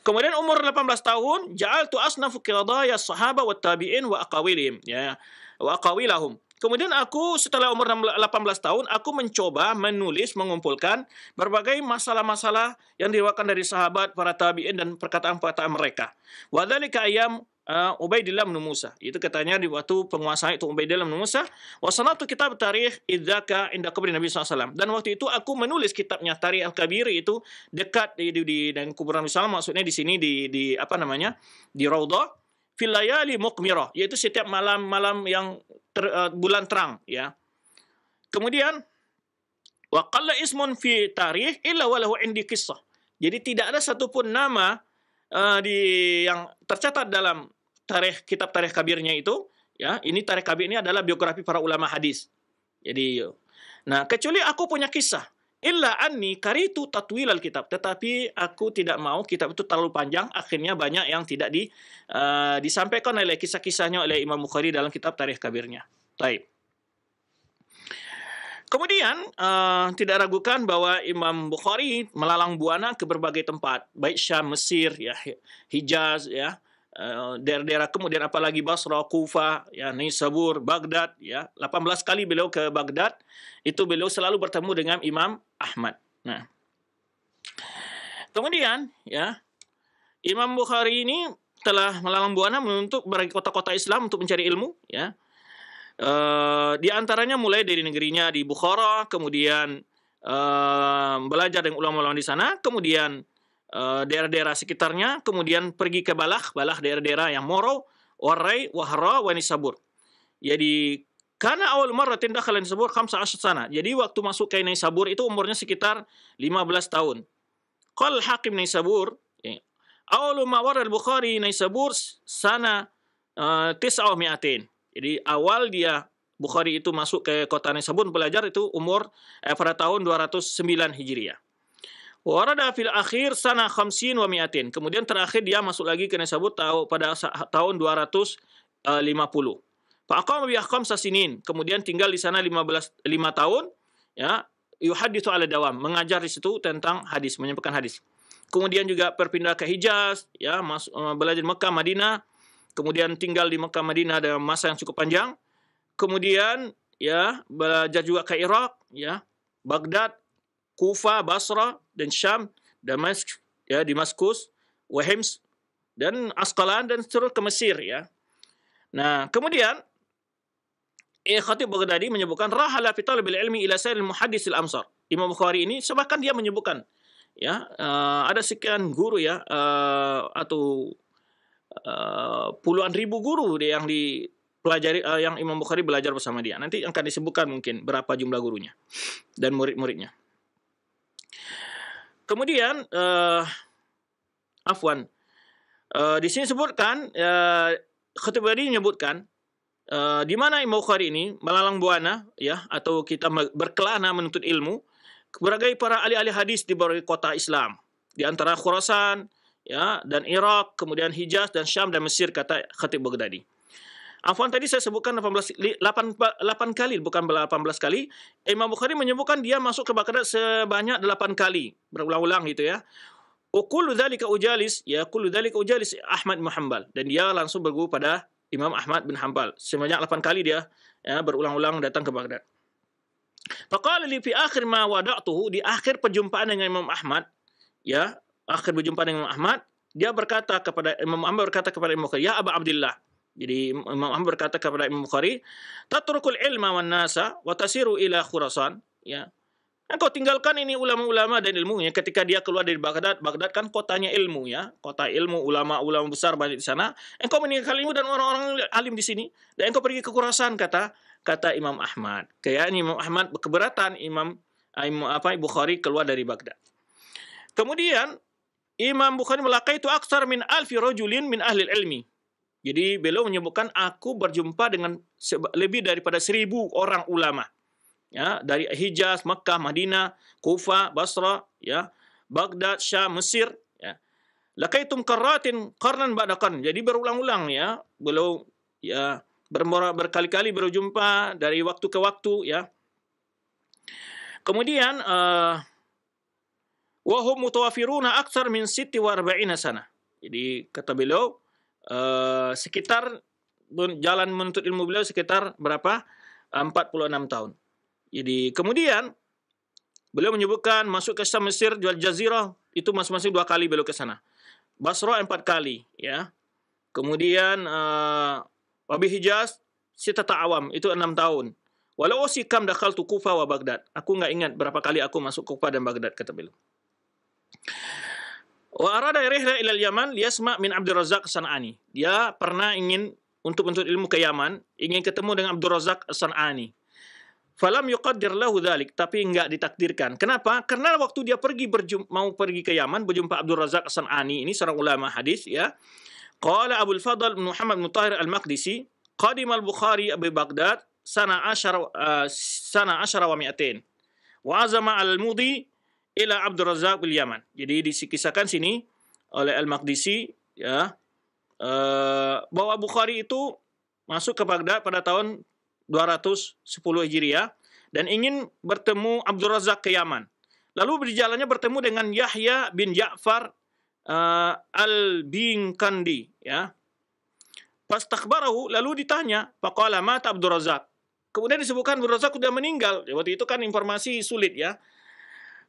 Kemudian umur 18 tahun, ja'altu asnafu qiradaya sahaba wa tabi'in wa aqawilihim. Ya, wa aqawilahum Kemudian aku setelah umur 18 tahun, aku mencoba menulis, mengumpulkan berbagai masalah-masalah yang diriwakan dari sahabat, para tabi'in, dan perkataan-perkataan mereka. Wadhalika ayam uh, eh, Ubaidillah bin Musa. Itu katanya di waktu penguasa itu Ubaidillah bin Musa. Wasanatu kitab tarikh idzaka inda kubri Nabi SAW. Dan waktu itu aku menulis kitabnya Tarikh al kabir itu dekat di, di, di dan kuburan Nabi SAW. Maksudnya di sini di, di apa namanya? Di Raudah filayali mukmirah, yaitu setiap malam-malam yang ter, uh, bulan terang ya. Kemudian wa qalla ismun fi tarikh illa walahu indi kisah. Jadi tidak ada satupun nama uh, di yang tercatat dalam tarikh kitab tarikh kabirnya itu ya. Ini tarikh kabir ini adalah biografi para ulama hadis. Jadi nah kecuali aku punya kisah Illa anni karitu tatwil kitab. Tetapi aku tidak mau kitab itu terlalu panjang. Akhirnya banyak yang tidak di, uh, disampaikan oleh kisah-kisahnya oleh Imam Bukhari dalam kitab Tarikh Kabirnya. Baik. Kemudian uh, tidak ragukan bahwa Imam Bukhari melalang buana ke berbagai tempat, baik Syam, Mesir, ya Hijaz, ya Eh, daerah-daerah kemudian apalagi Basra, Kufa, ya Nisabur, Baghdad ya. 18 kali beliau ke Baghdad itu beliau selalu bertemu dengan Imam Ahmad. Nah. Kemudian ya Imam Bukhari ini telah melalang buana untuk berbagai kota-kota Islam untuk mencari ilmu ya. Uh, di antaranya mulai dari negerinya di Bukhara, kemudian uh, belajar dengan ulama-ulama di sana, kemudian Eh, daerah-daerah sekitarnya, kemudian pergi ke balah-balah daerah-daerah yang Moro, Warai, Wahra, Wanisabur. Jadi karena awal kalian kalian sabur asut sana. Jadi waktu masuk ke Naisabur itu umurnya sekitar 15 tahun. Qal hakim Naisabur eh, awal ma al-Bukhari Naisabur sana eh, awal mi'atin. Jadi awal dia Bukhari itu masuk ke kota Naisabur belajar itu umur eh, pada tahun 209 Hijriah. Warada fil akhir sana khamsin wa mi'atin. Kemudian terakhir dia masuk lagi ke Nisabut tahu pada tahun 250. Eh, Faqama bi ahkam sasinin. Kemudian tinggal di sana 15 5 tahun ya itu ala dawam, mengajar di situ tentang hadis, menyampaikan hadis. Kemudian juga perpindah ke Hijaz, ya, mas, eh, belajar Mekah, Madinah, kemudian tinggal di Mekah, Madinah dalam masa yang cukup panjang. Kemudian ya, belajar juga ke Irak, ya, Baghdad, Kufa, Basra, dan Syam, Damask, ya Damaskus, Wahims dan Askalan dan seterusnya ke Mesir ya. Nah, kemudian eh Khatib Baghdadi menyebutkan rahala fi talabil ilmi ila sairil muhaddis al amsar. Imam Bukhari ini sebahkan dia menyebutkan ya uh, ada sekian guru ya uh, atau uh, puluhan ribu guru yang di pelajari uh, yang Imam Bukhari belajar bersama dia. Nanti akan disebutkan mungkin berapa jumlah gurunya dan murid-muridnya. Kemudian uh, afwan uh, di sini sebutkan uh, eh, tadi menyebutkan uh, di mana Imam Bukhari ini melalang buana ya atau kita berkelana menuntut ilmu berbagai para ahli-ahli hadis di berbagai kota Islam di antara Khurasan ya dan Irak kemudian Hijaz dan Syam dan Mesir kata Khatib Baghdadi. Afwan tadi saya sebutkan 18 8, 8 kali bukan 18 kali. Imam Bukhari menyebutkan dia masuk ke Baghdad sebanyak 8 kali, berulang-ulang gitu ya. Ukulu ke ujalis, ya kullu ke ujalis Ahmad bin Hanbal dan dia langsung berguru pada Imam Ahmad bin Hanbal. Sebanyak 8 kali dia ya, berulang-ulang datang ke Baghdad. Faqala li fi akhir ma wada'tuhu di akhir perjumpaan dengan Imam Ahmad, ya, akhir perjumpaan dengan Imam Ahmad, dia berkata kepada Imam Ahmad berkata kepada Imam Bukhari, "Ya Abu Abdullah, jadi Imam Ahmad berkata kepada Imam Bukhari, "Tatrukul ilma wan nasa wa tasiru ila Khurasan." Ya. Engkau tinggalkan ini ulama-ulama dan ilmunya ketika dia keluar dari Baghdad. Baghdad kan kotanya ilmu ya, kota ilmu, ulama-ulama besar banyak di sana. Engkau meninggalkan ilmu dan orang-orang alim di sini dan engkau pergi ke Khurasan kata kata Imam Ahmad. Kayaknya Imam Ahmad keberatan Imam eh, apa Bukhari keluar dari Baghdad. Kemudian Imam Bukhari melakai itu aksar min alfi rojulin min ahli ilmi. Jadi beliau menyebutkan aku berjumpa dengan lebih daripada seribu orang ulama. Ya, dari Hijaz, Mekah, Madinah, Kufa, Basra, ya, Baghdad, Syam, Mesir, ya. Lakaitum keratin karnan badakan. Jadi berulang-ulang ya, beliau ya berkali-kali berjumpa dari waktu ke waktu ya. Kemudian eh, wahum mutawafiruna aksar min sitti wa sana. Jadi kata beliau Eh, sekitar jalan menuntut ilmu beliau sekitar berapa? 46 eh, tahun. Jadi kemudian beliau menyebutkan masuk ke Mesir, jual Jazirah itu masing-masing dua kali beliau ke sana. Basra empat kali, ya. Kemudian uh, eh, Wabi Hijaz sitata awam itu enam tahun. Walau sikam dakal tu Kufa wa Baghdad. Aku nggak ingat berapa kali aku masuk Kufa dan Baghdad kata beliau. Wa arada rihla ila al-Yaman liyasma' min Abdul Razzaq San'ani. Dia pernah ingin untuk menuntut ilmu ke Yaman, ingin ketemu dengan Abdul Razzaq San'ani. Falam yuqaddir lahu dhalik, tapi enggak ditakdirkan. Kenapa? Karena waktu dia pergi berjum- mau pergi ke Yaman berjumpa Abdul Razzaq San'ani ini seorang ulama hadis ya. Qala Abu Fadl bin Muhammad bin Tahir al-Maqdisi, qadima al-Bukhari abi Baghdad sana 10 ah, sana 10 wa 200. Wa azama al-Mudi ila Abdul Razak bil Yaman. Jadi disikisakan sini oleh al makdisi ya uh, bahwa Bukhari itu masuk ke Baghdad pada tahun 210 Hijriah dan ingin bertemu Abdul Razak ke Yaman. Lalu berjalannya bertemu dengan Yahya bin Ja'far uh, eh, al bingkandi ya. Pas takbarahu lalu ditanya, faqala mata Abdul Razak. Kemudian disebutkan Abdul Razak sudah meninggal. Ya, waktu itu kan informasi sulit ya.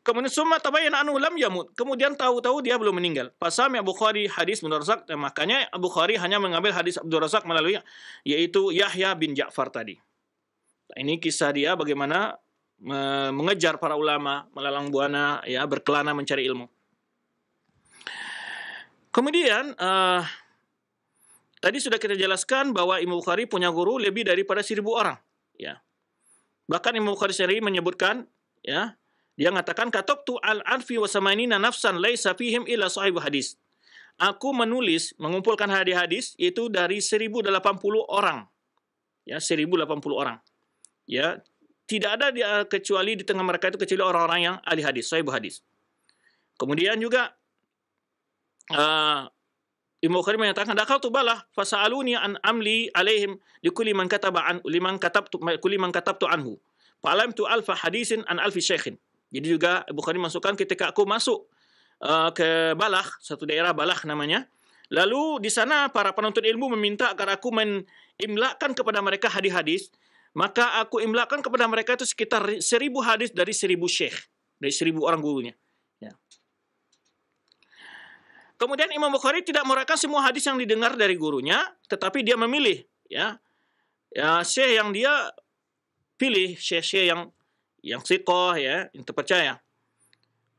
Kemudian summa tabayyana anhu lam yamut. Kemudian tahu-tahu dia belum meninggal. Pasam Abu Bukhari hadis Abdul makanya Abu Khari hanya mengambil hadis Abdul Razak melalui yaitu Yahya bin Ja'far tadi. Ini kisah dia bagaimana mengejar para ulama, melalang buana, ya berkelana mencari ilmu. Kemudian uh, tadi sudah kita jelaskan bahwa Imam Bukhari punya guru lebih daripada seribu orang, ya. Bahkan Imam Bukhari sendiri menyebutkan, ya, yang mengatakan tu al alfi wa samanina nafsan laisa safihim illa sahibu hadis. Aku menulis mengumpulkan hadis-hadis itu dari 1080 orang. Ya, 1080 orang. Ya, tidak ada di, kecuali di tengah mereka itu kecuali orang-orang yang ahli hadis, sahih hadis. Kemudian juga uh, Imam Bukhari menyatakan tu balah fasaluni an amli alaihim likulli man kataba an liman katabtu likulli man katabtu anhu. Falam tu alfa hadisin an alfi syekhin. Jadi juga Bukhari masukkan ketika aku masuk uh, ke Balah, satu daerah Balah namanya. Lalu di sana para penuntut ilmu meminta agar aku menimlakan kepada mereka hadis-hadis. Maka aku imlakan kepada mereka itu sekitar seribu hadis dari seribu syekh. Dari seribu orang gurunya. Ya. Kemudian Imam Bukhari tidak merekam semua hadis yang didengar dari gurunya, tetapi dia memilih ya, ya syekh yang dia pilih, syekh-syekh yang yang sikoh ya, yang terpercaya.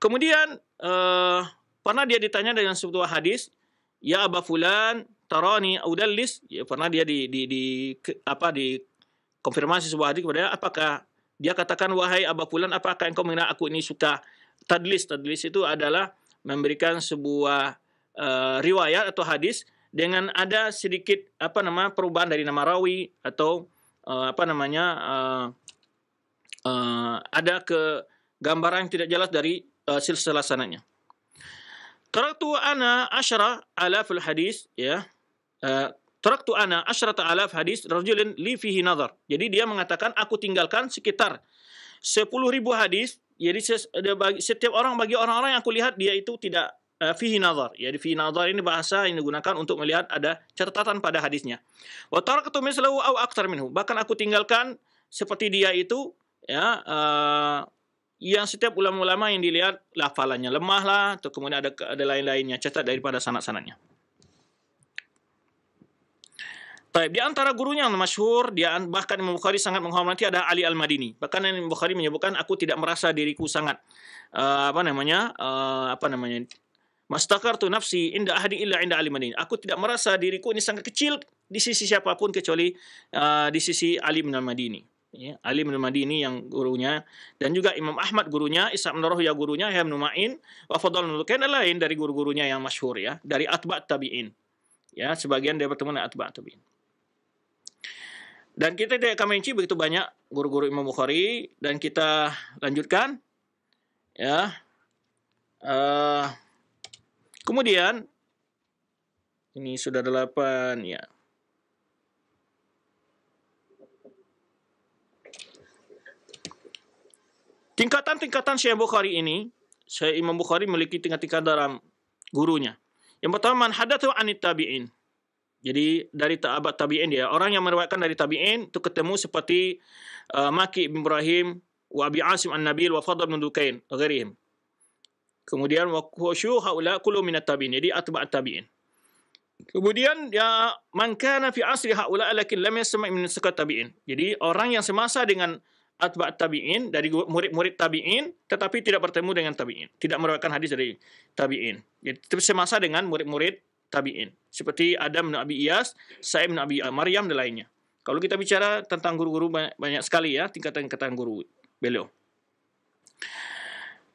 Kemudian uh, pernah dia ditanya dengan sebuah hadis, ya Aba Fulan tarani audalis ya, pernah dia di, di, di apa di konfirmasi sebuah hadis kepada dia, apakah dia katakan wahai Aba Fulan apakah engkau mengira aku ini suka tadlis? Tadlis itu adalah memberikan sebuah uh, riwayat atau hadis dengan ada sedikit apa nama perubahan dari nama rawi atau uh, apa namanya uh, uh, ada ke gambaran yang tidak jelas dari uh, silsilah sananya. Taraktu ana asyara al hadis ya. Uh, Taraktu ana ta alaf hadis rajulin li fihi nazar. Jadi dia mengatakan aku tinggalkan sekitar 10.000 hadis. Jadi setiap orang bagi orang-orang yang aku lihat dia itu tidak uh, fihi nazar. Jadi fihi nazar ini bahasa yang digunakan untuk melihat ada catatan pada hadisnya. Wa taraktu mislahu aw akhtar minhu. Bahkan aku tinggalkan seperti dia itu ya uh, yang setiap ulama-ulama yang dilihat lafalannya lemah lah atau kemudian ada ada lain-lainnya catat daripada sanak sanadnya Taib di antara gurunya yang masyhur dia bahkan Imam Bukhari sangat menghormati ada Ali Al Madini. Bahkan Imam Bukhari menyebutkan aku tidak merasa diriku sangat uh, apa namanya uh, apa namanya tu nafsi inda ahadi illa inda Ali Madini. Aku tidak merasa diriku ini sangat kecil di sisi siapapun kecuali uh, di sisi Ali bin Al Madini ya, Ali bin Madi ini yang gurunya dan juga Imam Ahmad gurunya Isa bin ya gurunya Hayam Ma'in wa Fadl lain dari guru-gurunya yang masyhur ya dari atba tabi'in ya sebagian dari pertemuan atba tabi'in dan kita tidak akan menci begitu banyak guru-guru Imam Bukhari dan kita lanjutkan ya uh, kemudian ini sudah delapan ya Tingkatan-tingkatan Syekh Bukhari ini, Syekh Imam Bukhari memiliki tingkat-tingkat dalam gurunya. Yang pertama man anit tabi'in. Jadi dari abad tabi'in dia, orang yang meriwayatkan dari tabi'in itu ketemu seperti uh, Maki bin Ibrahim, wa Abi Asim An-Nabil wa Fadl bin Dukain, ghairihim. Kemudian wa khusyu haula kullu min at-tabi'in. Jadi atba' tabiin Kemudian ya man kana fi asri haula lakin lam yasma' min sukat tabi'in. Jadi orang yang semasa dengan atba tabi'in dari murid-murid tabi'in tetapi tidak bertemu dengan tabi'in, tidak meriwayatkan hadis dari tabi'in. Itu semasa dengan murid-murid tabi'in. Seperti Adam bin Abi Iyas, Sa'id bin Abi Maryam dan lainnya. Kalau kita bicara tentang guru-guru banyak, banyak sekali ya tingkatan-tingkatan guru beliau.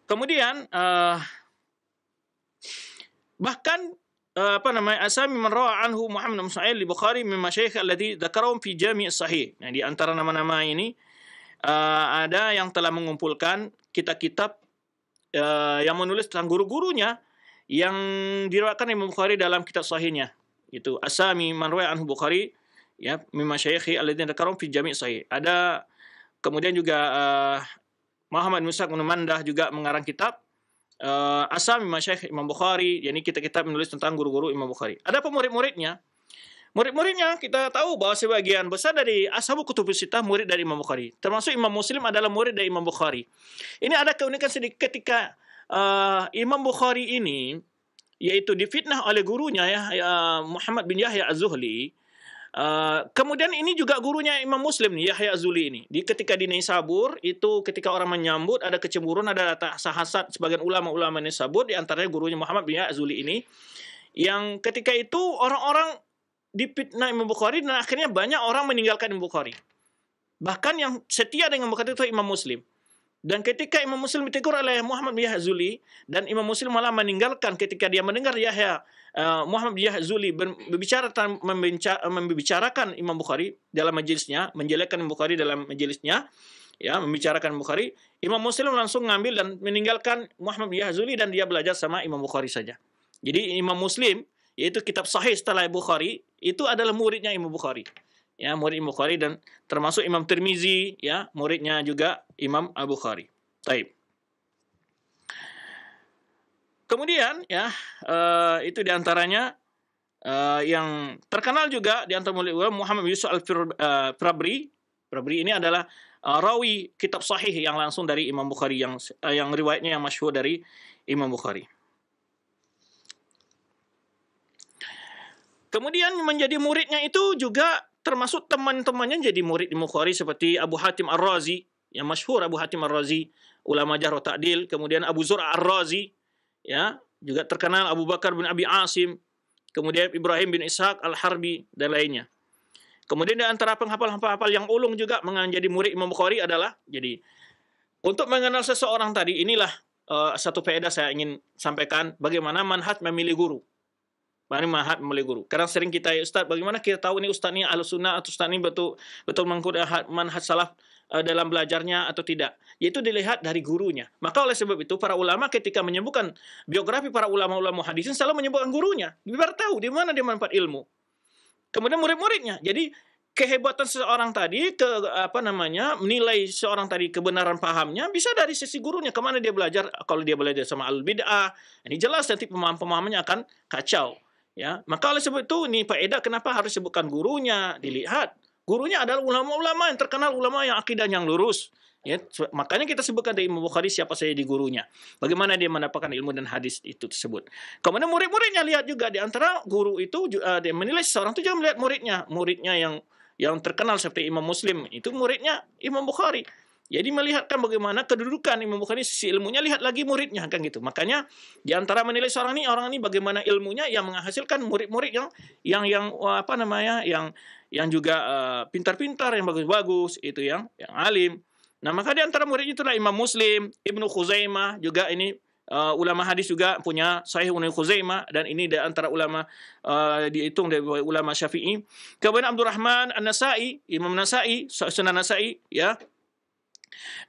Kemudian uh, bahkan uh, apa namanya asami man rawa anhu Muhammad bin Sa'id al-Bukhari min masyaikh alladhi dzakarahum fi jami' sahih. Nah, di antara nama-nama ini uh, ada yang telah mengumpulkan kitab-kitab uh, yang menulis tentang guru-gurunya yang diriwayatkan Imam Bukhari dalam kitab sahihnya itu asami man anhu Bukhari ya mimma syaikhi alladziina dzakarum fi jami' sahih ada kemudian juga uh, Muhammad Musa bin Mandah juga mengarang kitab uh, asami Imam Imam Bukhari, yakni kita kitab menulis tentang guru-guru Imam Bukhari. Ada pemurid-muridnya murid-muridnya kita tahu bahwa sebagian besar dari ashabu kutubus murid dari Imam Bukhari termasuk Imam Muslim adalah murid dari Imam Bukhari ini ada keunikan sedikit ketika uh, Imam Bukhari ini yaitu difitnah oleh gurunya ya uh, Muhammad bin Yahya Az-Zuhli Uh, kemudian ini juga gurunya Imam Muslim nih, Yahya Az-Zuhli ini. Di ketika di Naisabur itu ketika orang menyambut ada kecemburuan, ada hasad sebagian ulama-ulama Naisabur di antaranya gurunya Muhammad bin Yahya Az-Zuhli ini yang ketika itu orang-orang dipitnah Imam Bukhari dan akhirnya banyak orang meninggalkan Imam Bukhari. Bahkan yang setia dengan Bukhari itu Imam Muslim. Dan ketika Imam Muslim ditegur oleh Muhammad bin Yahzuli dan Imam Muslim malah meninggalkan ketika dia mendengar Yahya uh, Muhammad bin Yahzuli berbicara eh, membicarakan Imam Bukhari dalam majelisnya, menjelekkan Imam Bukhari dalam majelisnya, ya membicarakan Bukhari, Imam Muslim langsung ngambil dan meninggalkan Muhammad bin Yahzuli dan dia belajar sama Imam Bukhari saja. Jadi Imam Muslim yaitu kitab sahih setelah Bukhari itu adalah muridnya Imam Bukhari ya murid Imam Bukhari dan termasuk Imam Tirmizi ya muridnya juga Imam Abu Bukhari. Taib. Kemudian ya uh, itu diantaranya uh, yang terkenal juga di antara murid Muhammad Yusuf Al eh, Prabri. Prabri ini adalah uh, rawi kitab sahih yang langsung dari Imam Bukhari yang uh, yang riwayatnya yang masyhur dari Imam Bukhari. Kemudian menjadi muridnya itu juga termasuk teman-temannya jadi murid Imam Bukhari seperti Abu Hatim Ar-Razi yang masyhur Abu Hatim Ar-Razi, ulama jarh ta'dil, kemudian Abu Zur Ar-Razi ya, juga terkenal Abu Bakar bin Abi Asim, kemudian Ibrahim bin Ishaq Al-Harbi dan lainnya. Kemudian di antara penghafal-penghafal yang ulung juga menjadi murid Imam Bukhari adalah jadi untuk mengenal seseorang tadi inilah uh, satu faedah saya ingin sampaikan bagaimana manhaj memilih guru. Mari mahat mulai guru. Kadang sering kita, ya Ustaz, bagaimana kita tahu ini Ustaz ini ahli sunnah atau Ustaz ini betul, betul manhaj salaf uh, dalam belajarnya atau tidak. Yaitu dilihat dari gurunya. Maka oleh sebab itu, para ulama ketika menyebutkan biografi para ulama-ulama hadisin selalu menyebutkan gurunya. Biar tahu di mana dia manfaat ilmu. Kemudian murid-muridnya. Jadi kehebatan seseorang tadi ke apa namanya menilai seorang tadi kebenaran pahamnya bisa dari sisi gurunya kemana dia belajar kalau dia belajar sama al bid'ah ini jelas nanti pemaham pemahamannya akan kacau Ya, maka oleh sebab itu ini faedah kenapa harus sebutkan gurunya dilihat. Gurunya adalah ulama-ulama yang terkenal ulama yang akidah yang lurus. Ya, makanya kita sebutkan dari Imam Bukhari siapa saya di gurunya. Bagaimana dia mendapatkan ilmu dan hadis itu tersebut. Kemudian murid-muridnya lihat juga di antara guru itu eh, dia menilai seorang itu juga melihat muridnya, muridnya yang yang terkenal seperti Imam Muslim itu muridnya Imam Bukhari. Jadi melihatkan bagaimana kedudukan Imam Bukhari sisi ilmunya, lihat lagi muridnya kan gitu. Makanya di antara menilai seorang ini orang ini bagaimana ilmunya yang menghasilkan murid-murid yang yang yang apa namanya yang yang juga pintar eh, pintar-pintar, yang bagus-bagus itu yang yang alim. Nah, maka di antara murid itulah Imam Muslim, Ibnu Khuzaimah juga ini uh, ulama hadis juga punya Sahih Ibnu Khuzaimah dan ini di antara ulama uh, dihitung dari ulama Syafi'i. Kemudian Abdurrahman An-Nasa'i, Imam Nasa'i, Sunan Nasa'i ya,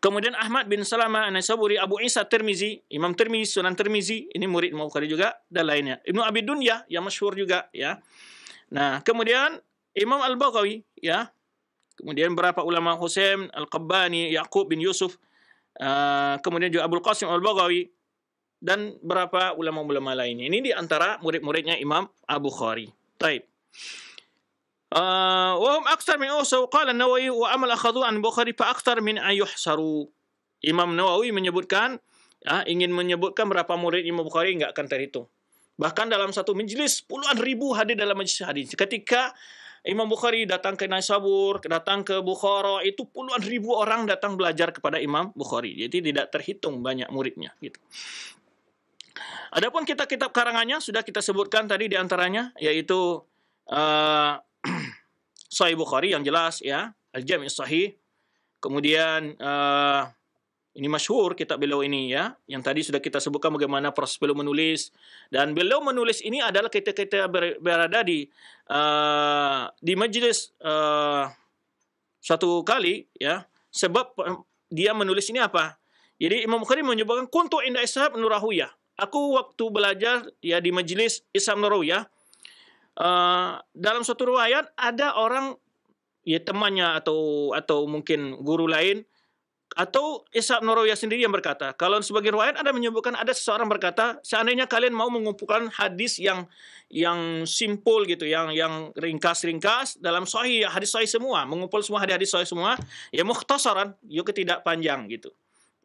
Kemudian Ahmad bin Salama, An-Nasaburi, Abu Isa Tirmizi, Imam Tirmizi, Sunan Tirmizi, ini murid Imam Bukhari juga dan lainnya. Ibnu Abi Dunya yang masyhur juga ya. Nah, kemudian Imam Al-Baghawi ya. Kemudian berapa ulama Husain, Al-Qabbani, Yaqub bin Yusuf, uh, kemudian juga Abdul Qasim Al-Baghawi dan berapa ulama-ulama lainnya. Ini di antara murid-muridnya Imam Abu Khari. Baik. وهم أكثر من أوس وقال النووي وعمل أخذوا عن Bukhari فأكثر من أن يحصروا Imam Nawawi menyebutkan ya, ingin menyebutkan berapa murid Imam Bukhari nggak akan terhitung. Bahkan dalam satu majelis puluhan ribu hadir dalam majelis hadis. Ketika Imam Bukhari datang ke Naisabur, datang ke Bukhara, itu puluhan ribu orang datang belajar kepada Imam Bukhari. Jadi tidak terhitung banyak muridnya gitu. Adapun kitab-kitab karangannya sudah kita sebutkan tadi diantaranya yaitu uh, Sahih Bukhari yang jelas ya, Al-Jami' Sahih. Kemudian uh, ini masyhur kita beliau ini ya, yang tadi sudah kita sebutkan bagaimana proses beliau menulis dan beliau menulis ini adalah kita kita ber, berada di uh, di majelis uh, eh, satu kali ya, sebab dia menulis ini apa? Jadi Imam Bukhari menyebutkan kuntu inda ishab Nurahuya Aku waktu belajar ya di majelis Islam Nurahuyah, Eh, dalam suatu riwayat ada orang ya temannya atau atau mungkin guru lain atau Ishaq Norwiyah sendiri yang berkata, kalau sebagai riwayat ada menyebutkan ada seseorang berkata, seandainya kalian mau mengumpulkan hadis yang yang simpul gitu, yang yang ringkas-ringkas dalam sahih hadis sahih semua, mengumpul semua hadis-hadis sahih semua, ya mukhtasaran, yuk tidak panjang gitu.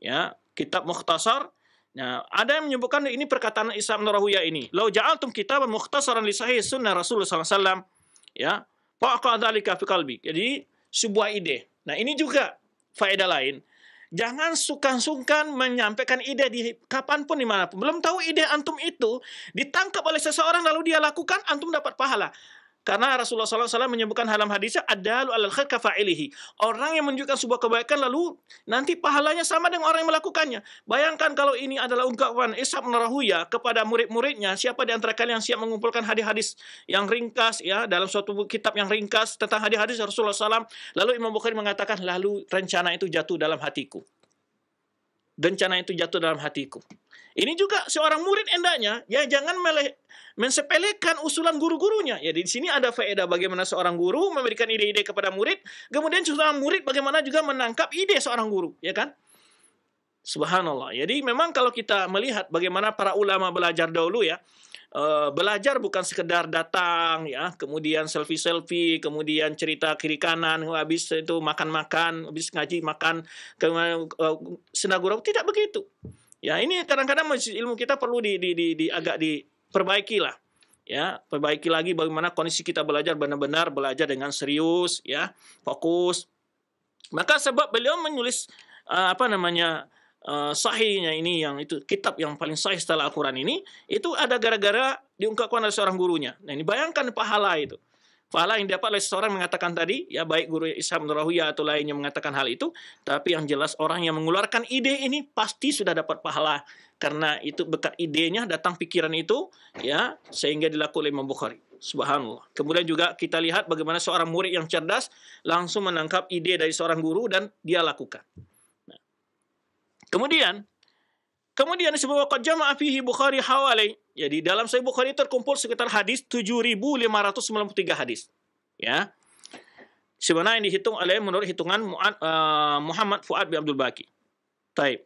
Ya, kitab mukhtasar Nah, ada yang menyebutkan ini perkataan Isa bin Rahuya ini. Lau ja'altum kitaban mukhtasaran li sahih sunnah Rasulullah SAW. Ya. Fa'aqa dhalika fi qalbi. Jadi, sebuah ide. Nah, ini juga faedah lain. Jangan sungkan-sungkan menyampaikan ide di kapanpun dimanapun. Belum tahu ide antum itu ditangkap oleh seseorang lalu dia lakukan, antum dapat pahala. Karena Rasulullah SAW menyebutkan dalam hadisnya adalu alal khair kafailihi. Orang yang menunjukkan sebuah kebaikan lalu nanti pahalanya sama dengan orang yang melakukannya. Bayangkan kalau ini adalah ungkapan Isab Narahuya kepada murid-muridnya, siapa di antara kalian yang siap mengumpulkan hadis-hadis yang ringkas ya dalam suatu kitab yang ringkas tentang hadis-hadis Rasulullah SAW. Lalu Imam Bukhari mengatakan lalu rencana itu jatuh dalam hatiku. Rencana itu jatuh dalam hatiku. Ini juga seorang murid endaknya ya jangan meleh, mensepelekan usulan guru-gurunya. Ya di sini ada faedah bagaimana seorang guru memberikan ide-ide kepada murid, kemudian seorang murid bagaimana juga menangkap ide seorang guru, ya kan? Subhanallah. Jadi memang kalau kita melihat bagaimana para ulama belajar dahulu ya, eh, belajar bukan sekedar datang ya kemudian selfie selfie kemudian cerita kiri kanan habis itu makan makan habis ngaji makan kemudian uh, eh, tidak begitu Ya, ini kadang-kadang ilmu kita perlu di, di, di, di agak diperbaiki lah. Ya, perbaiki lagi bagaimana kondisi kita belajar benar-benar belajar dengan serius, ya, fokus. Maka sebab beliau menulis uh, apa namanya uh, sahihnya ini yang itu kitab yang paling sahih setelah Al-Qur'an ini itu ada gara-gara diungkapkan oleh seorang gurunya. Nah, ini bayangkan pahala itu. Pahala yang dapat oleh seseorang mengatakan tadi, ya baik guru Islam Nurahuya atau lainnya mengatakan hal itu, tapi yang jelas orang yang mengeluarkan ide ini pasti sudah dapat pahala karena itu bekat idenya datang pikiran itu ya sehingga dilakukan oleh Imam Bukhari. Subhanallah. Kemudian juga kita lihat bagaimana seorang murid yang cerdas langsung menangkap ide dari seorang guru dan dia lakukan. Nah. Kemudian kemudian sebuah waqad jama'a fihi Bukhari hawalai Ya, di dalam Sahih Bukhari terkumpul sekitar hadis 7.593 hadis. Ya. Sebenarnya yang dihitung oleh menurut hitungan eh, Muhammad Fuad bin Abdul Baki. Taib.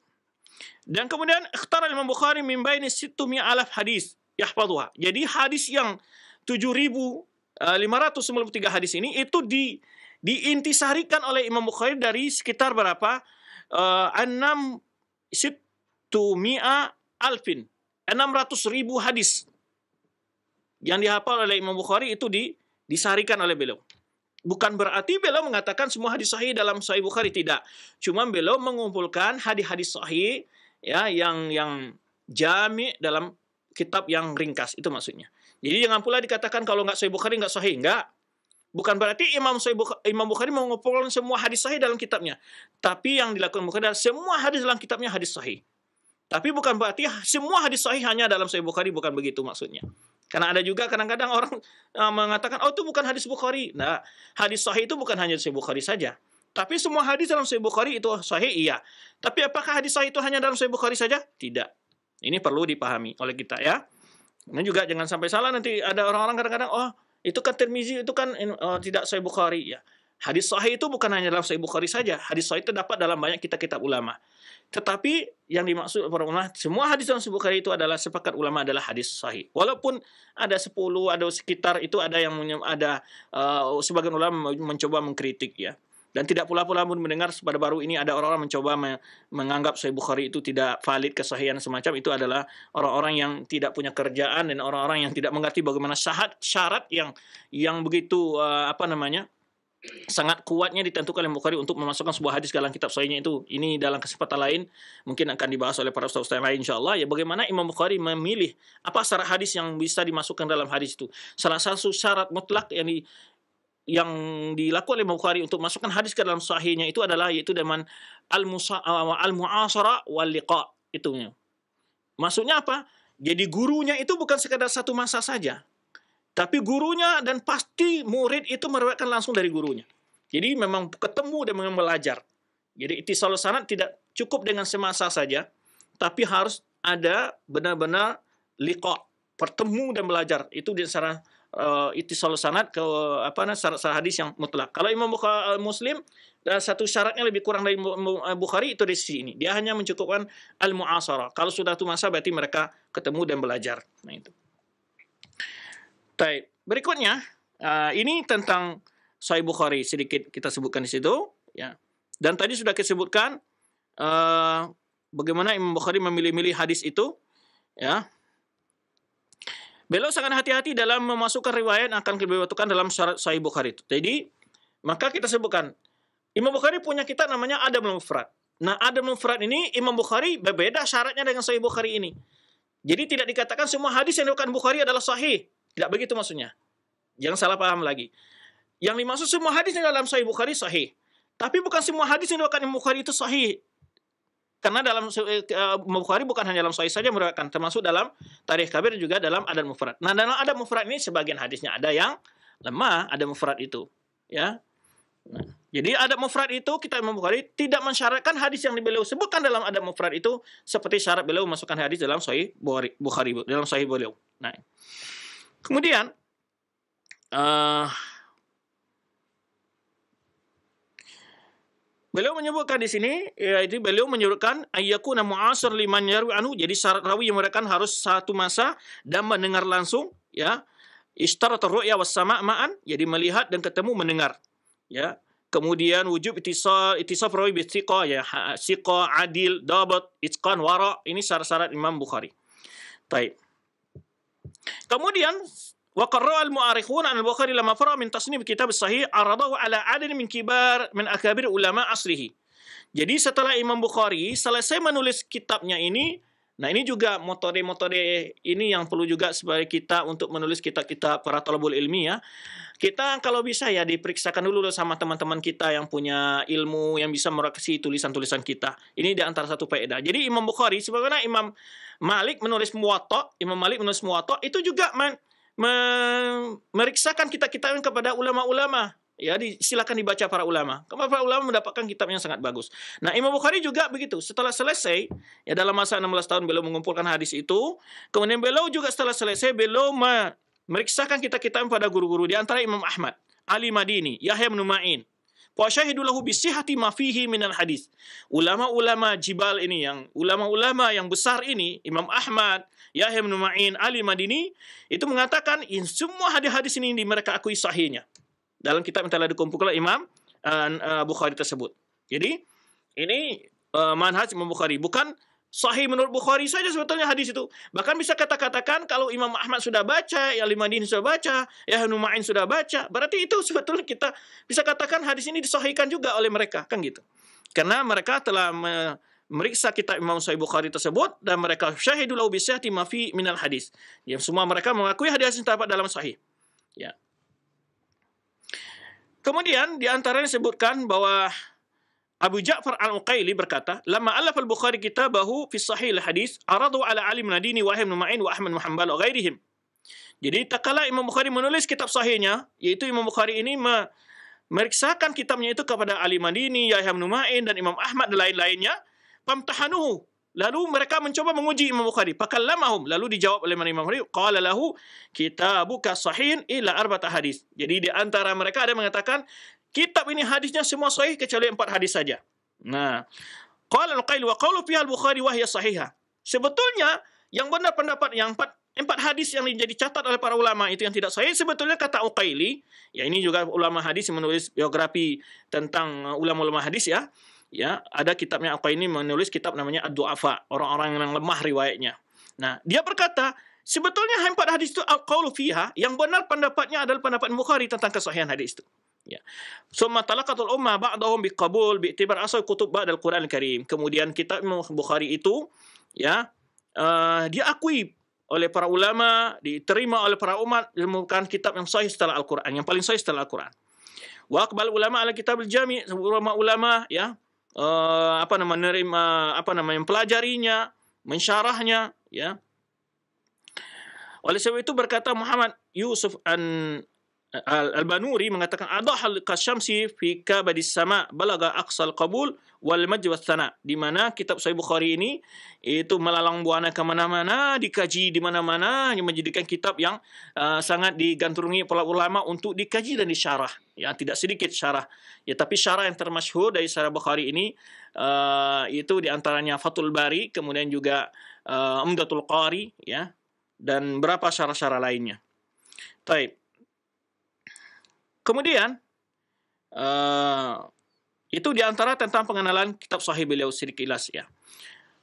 Dan kemudian ikhtar Imam Bukhari min baini situmi alaf hadis yahfaduha. Jadi hadis yang 7.593 hadis ini itu di diintisarikan oleh Imam Bukhari dari sekitar berapa? Uh, eh, 6 situmi'a alfin 600 ribu hadis yang dihafal oleh Imam Bukhari itu di, disarikan oleh beliau. Bukan berarti beliau mengatakan semua hadis sahih dalam sahih Bukhari tidak. Cuma beliau mengumpulkan hadis-hadis sahih ya yang yang jami dalam kitab yang ringkas itu maksudnya. Jadi jangan pula dikatakan kalau nggak sahih Bukhari nggak sahih nggak. Bukan berarti Imam sahih Bukhari, Imam Bukhari mengumpulkan semua hadis sahih dalam kitabnya. Tapi yang dilakukan Bukhari adalah semua hadis dalam kitabnya hadis sahih. Tapi bukan berarti semua hadis sahih hanya dalam Sahih Bukhari, bukan begitu maksudnya. Karena ada juga kadang-kadang orang eh, mengatakan, oh itu bukan hadis Bukhari. Nah, hadis sahih itu bukan hanya Sahih Bukhari saja. Tapi semua hadis dalam Sahih Bukhari itu sahih, iya. Tapi apakah hadis sahih itu hanya dalam Sahih Bukhari saja? Tidak. Ini perlu dipahami oleh kita ya. Ini juga jangan sampai salah nanti ada orang-orang kadang-kadang, oh itu kan Tirmizi, itu kan oh, tidak Sahih Bukhari ya. Hadis sahih itu bukan hanya dalam Sahih Bukhari saja, hadis sahih itu dapat dalam banyak kitab-kitab ulama. Tetapi yang dimaksud para ulama, semua hadis dalam Sahih Bukhari itu adalah sepakat ulama adalah hadis sahih. Walaupun ada 10, ada sekitar itu ada yang ada uh, sebagian ulama mencoba mengkritik ya. Dan tidak pula-pula pun mendengar pada baru ini ada orang-orang mencoba menganggap Sahih Bukhari itu tidak valid kesahihan semacam itu adalah orang-orang yang tidak punya kerjaan dan orang-orang yang tidak mengerti bagaimana syarat syarat yang yang begitu uh, apa namanya sangat kuatnya ditentukan oleh Bukhari untuk memasukkan sebuah hadis ke dalam kitab sahihnya itu. Ini dalam kesempatan lain mungkin akan dibahas oleh para ustaz-ustaz lain insyaallah ya bagaimana Imam Bukhari memilih apa syarat hadis yang bisa dimasukkan dalam hadis itu. Salah satu syarat mutlak yang di yang dilakukan oleh Imam Bukhari untuk masukkan hadis ke dalam sahihnya itu adalah yaitu dengan uh, al-mu'asara wal liqa itunya. Maksudnya apa? Jadi gurunya itu bukan sekadar satu masa saja, tapi gurunya dan pasti murid itu meriwayatkan langsung dari gurunya. Jadi memang ketemu dan memang belajar. Jadi itisal sanad tidak cukup dengan semasa saja, tapi harus ada benar-benar liqa, pertemu dan belajar. Itu di secara uh, eh, itisal sanad ke apa namanya, syarat syarat hadis yang mutlak. Kalau Imam Bukhari, eh, Muslim eh, satu syaratnya lebih kurang dari Bukhari itu di sisi ini. Dia hanya mencukupkan al-mu'asara. Kalau sudah tu masa berarti mereka ketemu dan belajar. Nah itu. Baik, berikutnya uh, ini tentang Sahih Bukhari sedikit kita sebutkan di situ ya. Dan tadi sudah sebutkan uh, bagaimana Imam Bukhari memilih-milih hadis itu ya. Beliau sangat hati-hati dalam memasukkan riwayat yang akan dibawakan dalam syarat Sahih Bukhari itu. Jadi maka kita sebutkan Imam Bukhari punya kita namanya Adam Mufrad. Nah, Adam Mufrad ini Imam Bukhari berbeda syaratnya dengan Sahih Bukhari ini. Jadi tidak dikatakan semua hadis yang dilakukan Bukhari adalah sahih. Tidak begitu maksudnya. Jangan salah paham lagi. Yang dimaksud semua hadis yang dalam Sahih Bukhari sahih. Tapi bukan semua hadis yang dalam Bukhari itu sahih. Karena dalam uh, Bukhari bukan hanya dalam sahih saja merupakan termasuk dalam tarikh kabir juga dalam adat mufrad. Nah, dalam adat mufrad ini sebagian hadisnya ada yang lemah, ada mufrad itu, ya. Nah, jadi ada mufrad itu kita Imam Bukhari tidak mensyaratkan hadis yang beliau sebutkan dalam ada mufrad itu seperti syarat beliau masukkan hadis dalam sahih Bukhari dalam sahih beliau. Nah, Kemudian uh, Beliau menyebutkan di sini, yaitu beliau menyebutkan namu asr liman yarwi anu. Jadi syarat rawi yang mereka harus satu masa dan mendengar langsung, ya. Istar terru'ya wassama ma'an. Jadi melihat dan ketemu mendengar. Ya. Kemudian wujub itisal, itisaf rawi bithiqa, ya. Siqa, adil, dabat, itqan, wara. Ini syarat-syarat Imam Bukhari. Baik. Kemudian mu'arikhun an al bukhari lama fara min tasnif kitab sahih aradahu ala عدد min kibar min akabir ulama asrihi. Jadi setelah Imam Bukhari selesai menulis kitabnya ini, nah ini juga motori motori ini yang perlu juga sebagai kita untuk menulis kitab-kitab para talabul ilmi ya. Kita kalau bisa ya diperiksakan dulu sama teman-teman kita yang punya ilmu yang bisa mereaksi tulisan-tulisan kita. Ini di antara satu faedah. Jadi Imam Bukhari sebagaimana Imam Malik menulis Muwatta, Imam Malik menulis Muwatta itu juga men, memeriksakan kita kitab kepada ulama-ulama. Ya, di, silakan dibaca para ulama. Karena para ulama mendapatkan kitab yang sangat bagus. Nah, Imam Bukhari juga begitu. Setelah selesai, ya dalam masa 16 tahun beliau mengumpulkan hadis itu, kemudian beliau juga setelah selesai beliau meriksakan kitab-kitab pada guru-guru di antara Imam Ahmad, Ali Madini, Yahya bin Ma'in, wa syahidu lahu bisihati ma fihi minal hadis. Ulama-ulama jibal ini yang ulama-ulama yang besar ini Imam Ahmad, Yahya bin Ma'in, Ali Madini itu mengatakan in semua hadis-hadis ini di mereka akui sahihnya. Dalam kitab yang telah dikumpulkan Imam uh, uh, Bukhari tersebut. Jadi ini uh, manhaj Imam Bukhari bukan sahih menurut Bukhari saja sebetulnya hadis itu. Bahkan bisa kata katakan kalau Imam Ahmad sudah baca, ya Limadin sudah baca, ya Hanumain sudah baca, berarti itu sebetulnya kita bisa katakan hadis ini disahihkan juga oleh mereka, kan gitu. Karena mereka telah memeriksa meriksa kitab Imam Sahih Bukhari tersebut dan mereka syahidul bisihati ma fi minal hadis. Yang semua mereka mengakui hadis yang terdapat dalam sahih. Ya. Kemudian di yang disebutkan bahwa Abu Ja'far Al-Uqaili berkata, "Lama alaf Al-Bukhari kitabahu fi sahih al-hadis, aradu ala Ali bin Adini wa Ibn Ma'in wa Ahmad bin wa ghairihim." Jadi tak Imam Bukhari menulis kitab sahihnya, yaitu Imam Bukhari ini memeriksakan kitabnya itu kepada Ali Madini, Yahya bin Ma'in dan Imam Ahmad dan lain-lainnya, pamtahanuhu. Lalu mereka mencoba menguji Imam Bukhari. Pakallamahum. Lalu dijawab oleh Imam Bukhari, qala lahu kitabuka sahih ila arba'ah hadis. Jadi di antara mereka ada yang mengatakan Kitab ini hadisnya semua sahih kecuali empat hadis saja. Nah, qala al-Qail wa qawlu fi al-Bukhari wa hiya sahiha. Sebetulnya yang benar pendapat yang empat empat hadis yang menjadi catat oleh para ulama itu yang tidak sahih sebetulnya kata Uqaili ya ini juga ulama hadis menulis biografi tentang uh, ulama-ulama hadis ya ya ada kitabnya Uqaili menulis kitab namanya Ad-Du'afa orang-orang yang lemah riwayatnya nah dia berkata sebetulnya empat hadis itu al-qaulu fiha yang benar pendapatnya adalah pendapat Bukhari tentang kesahihan hadis itu Ya. Summa talaqatul ummah ba'dahum biqabul bi'tibar asal kutub ba'd al-Quran al-Karim. Kemudian kitab Imam Bukhari itu ya uh, eh, akui oleh para ulama, diterima oleh para umat merupakan kitab yang sahih setelah Al-Quran, yang paling sahih setelah Al-Quran. Wa aqbal ulama ala kitab al-jami, ulama ulama ya uh, apa nama menerima apa nama yang pelajarinya, mensyarahnya ya. Oleh sebab itu berkata Muhammad Yusuf an Al-Banuri mengatakan ada hal kasyamsi fi kabadis sama balaga aqsal kabul wal majwas sana di mana kitab Sahih Bukhari ini itu melalang buana ke mana-mana dikaji di mana-mana yang menjadikan kitab yang eh, sangat digantungi para ulama untuk dikaji dan disyarah yang tidak sedikit syarah ya tapi syarah yang termasyhur dari syarah Bukhari ini uh, itu antaranya Fatul Bari kemudian juga uh, Umdatul Qari ya dan berapa syarah-syarah lainnya Baik. Kemudian uh, itu diantara tentang pengenalan kitab Sahih beliau Sidik ya.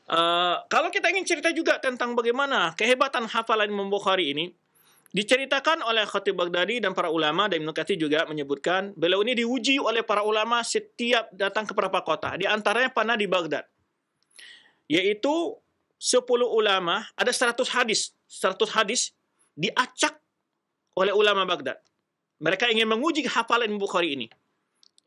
Uh, kalau kita ingin cerita juga tentang bagaimana kehebatan hafalan Imam Bukhari ini, diceritakan oleh Khatib Baghdadi dan para ulama dan Ibnu Katsir juga menyebutkan beliau ini diuji oleh para ulama setiap datang ke beberapa kota, di antaranya pernah di Baghdad. Yaitu 10 ulama, ada 100 hadis, 100 hadis diacak oleh ulama Baghdad. Mereka ingin menguji hafalan Bukhari ini.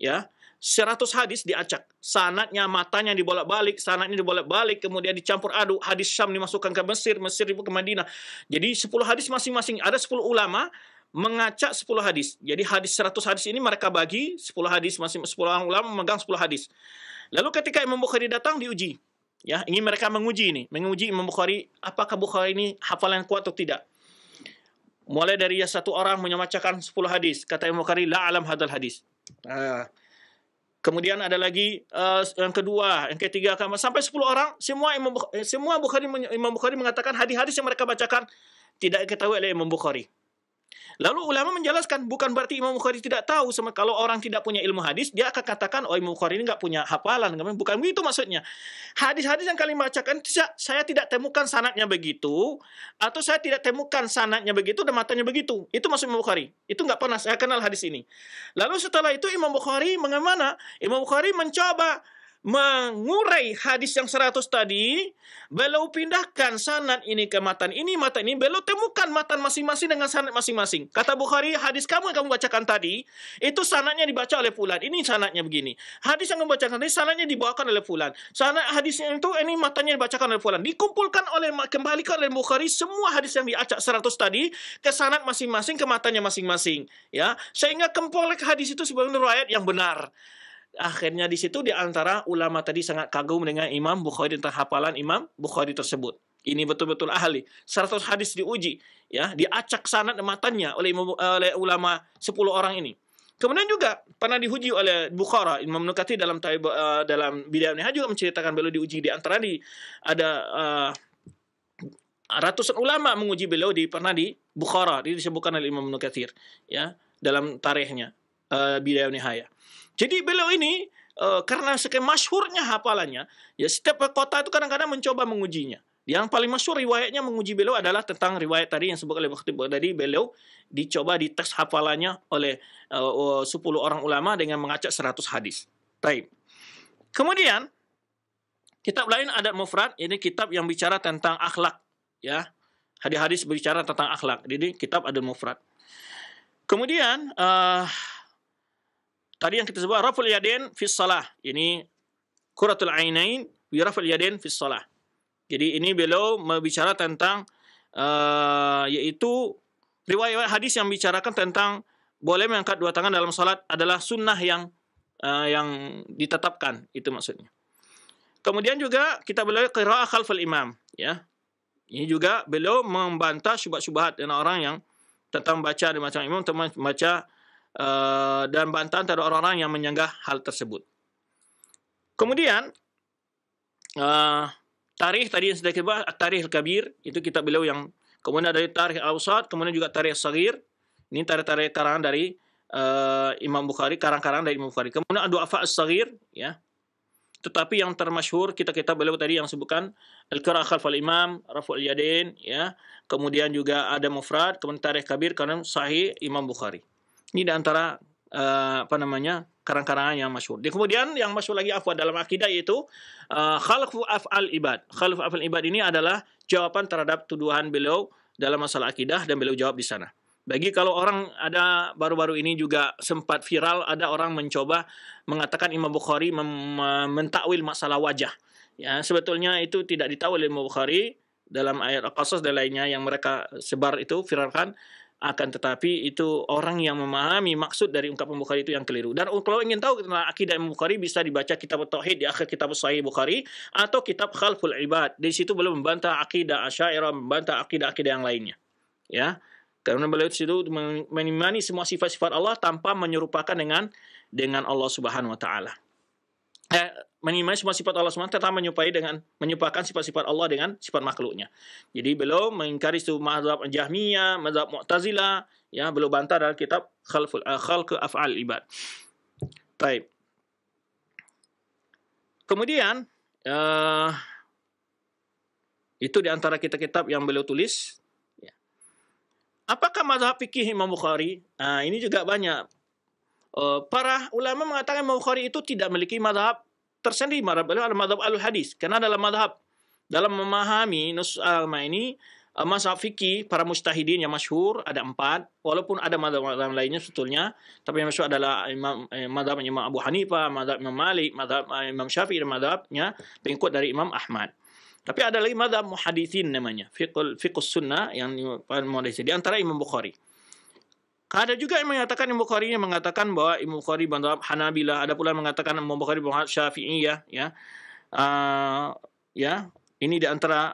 Ya, 100 hadis diacak. Sanatnya, matanya dibolak-balik, sanatnya dibolak-balik, kemudian dicampur aduk. Hadis Syam dimasukkan ke Mesir, Mesir dibuka ke Madinah. Jadi 10 hadis masing-masing. Ada 10 ulama mengacak 10 hadis. Jadi hadis 100 hadis ini mereka bagi 10 hadis masing masing 10 ulama memegang 10 hadis. Lalu ketika Imam Bukhari datang diuji. Ya, ingin mereka menguji ini, menguji Imam Bukhari apakah Bukhari ini hafalan kuat atau tidak. Mulai dari satu orang menyemacakan 10 hadis. Kata Imam Bukhari, la alam hadal hadis. Uh, kemudian ada lagi uh, yang kedua, yang ketiga akan sampai 10 orang semua Imam Bukhari, eh, semua Bukhari Imam Bukhari mengatakan hadis-hadis yang mereka bacakan tidak diketahui oleh Imam Bukhari. Lalu ulama menjelaskan bukan berarti Imam Bukhari tidak tahu sama kalau orang tidak punya ilmu hadis dia akan katakan oh Imam Bukhari ini nggak punya hafalan bukan begitu maksudnya. Hadis-hadis yang kalian bacakan saya tidak temukan sanatnya begitu atau saya tidak temukan sanatnya begitu dan matanya begitu. Itu maksud Imam Bukhari. Itu nggak pernah saya kenal hadis ini. Lalu setelah itu Imam Bukhari mengemana? Imam Bukhari mencoba mengurai hadis yang seratus tadi, beliau pindahkan sanad ini ke matan ini, matan ini, beliau temukan matan masing-masing dengan sanat masing-masing. Kata Bukhari, hadis kamu yang kamu bacakan tadi, itu sanatnya dibaca oleh fulan. Ini sanatnya begini. Hadis yang kamu bacakan tadi, sanatnya dibawakan oleh fulan. Sanad hadisnya itu, ini matanya dibacakan oleh fulan. Dikumpulkan oleh, kembali ke oleh Bukhari semua hadis yang diacak seratus tadi, ke sanat masing-masing, ke matanya masing-masing. Ya, Sehingga kempolek hadis itu sebagai riwayat yang benar akhirnya di situ di antara ulama tadi sangat kagum dengan Imam Bukhari tentang hafalan Imam Bukhari tersebut. Ini betul-betul ahli. 100 hadis diuji, ya, diacak sanad matanya oleh oleh ulama 10 orang ini. Kemudian juga pernah diuji oleh Bukhara Imam Nukati dalam taib, uh, dalam bidang ini juga menceritakan beliau diuji di antara di ada uh, ratusan ulama menguji beliau di pernah di Bukhara, ini disebutkan oleh Imam Nukatir ya dalam tarikhnya uh, bidang Nihaya. Jadi beliau ini uh, karena sekian masyhurnya hafalannya, ya setiap kota itu kadang-kadang mencoba mengujinya. Yang paling masyhur riwayatnya menguji beliau adalah tentang riwayat tadi yang disebut oleh Bukhari tadi beliau dicoba dites hafalannya oleh eh, uh, 10 orang ulama dengan mengacak 100 hadis. Baik. Kemudian kitab lain adat mufrad ini kitab yang bicara tentang akhlak ya. Hadis-hadis berbicara tentang akhlak. Jadi kitab adat mufrad. Kemudian uh, Tadi yang kita sebut raful yadain fi shalah. Ini kuratul ainain bi raful yadain fi shalah. Jadi ini beliau berbicara tentang uh, yaitu riwayat hadis yang bicarakan tentang boleh mengangkat dua tangan dalam salat adalah sunnah yang uh, yang ditetapkan itu maksudnya. Kemudian juga kita beliau qiraah khalfal imam ya. Ini juga beliau membantah syubhat-syubhat dan orang yang tentang baca di macam imam teman baca Eh, dan bantahan terhadap orang-orang yang menyanggah hal tersebut. Kemudian uh, tarikh tadi yang sudah kita bahas, tarikh kabir itu kitab beliau yang kemudian dari tarikh ausat, kemudian juga tarikh sagir. Ini tarikh-tarikh karangan dari uh, Imam Bukhari, karang-karang dari Imam Bukhari. Kemudian ada afa as-sagir ya. Tetapi yang termasyhur kita kita beliau tadi yang sebutkan Al-Qira'ah Khalfal Imam, Raful Yadin, ya. Kemudian juga ada Mufrad, kemudian tarikh kabir karena sahih Imam Bukhari. Ini di antara uh, apa namanya karang-karangan yang masyhur. Di kemudian yang masyhur lagi afwa dalam akidah yaitu uh, khalfu af'al ibad. Khalfu af'al ibad ini adalah jawaban terhadap tuduhan beliau dalam masalah akidah dan beliau jawab di sana. Bagi kalau orang ada baru-baru ini juga sempat viral ada orang mencoba mengatakan Imam Bukhari mentakwil masalah wajah. Ya, sebetulnya itu tidak ditawil oleh Imam Bukhari dalam ayat Al-Qasas dan lainnya yang mereka sebar itu viralkan akan tetapi itu orang yang memahami maksud dari ungkapan Bukhari itu yang keliru. Dan kalau ingin tahu tentang akidah Imam Bukhari bisa dibaca kitab Tauhid di akhir kitab Sahih Bukhari atau kitab Khalful Ibad. Di situ belum membantah akidah Asy'ariyah, membantah akidah-akidah yang lainnya. Ya. Karena beliau di situ mengimani semua sifat-sifat Allah tanpa menyerupakan dengan dengan Allah Subhanahu wa taala eh, semua sifat Allah SWT tetap menyupai dengan menyupakan sifat-sifat Allah dengan sifat makhluknya. Jadi beliau mengingkari itu mazhab Jahmiyah, mazhab Mu'tazilah, ya beliau bantah dalam kitab Khalful uh, eh, Khalq Af'al Ibad. Baik. Kemudian uh, itu di antara kitab-kitab yang beliau tulis. Ya. Apakah mazhab fikih Imam Bukhari? Nah, ini juga banyak Eh, para ulama mengatakan Bukhari itu tidak memiliki madhab tersendiri madhab beliau adalah madhab al hadis karena dalam madhab dalam memahami nusus agama ini eh, masa fikih para mustahidin yang masyhur ada empat walaupun ada madhab-madhab lainnya sebetulnya tapi yang masyhur adalah imam eh, madhab imam Abu Hanifah madhab imam Malik madhab eh, imam Syafi'i dan madhabnya pengikut dari imam Ahmad tapi ada lagi madhab muhadithin namanya fiqh sunnah yang paling muhadithin di antara imam Bukhari ada juga yang mengatakan Imam Bukhari yang mengatakan bahwa Imam Bukhari mazhab Hanabila, ada pula yang mengatakan Imam Bukhari mazhab syafi'i ya. Uh, ya, ini di antara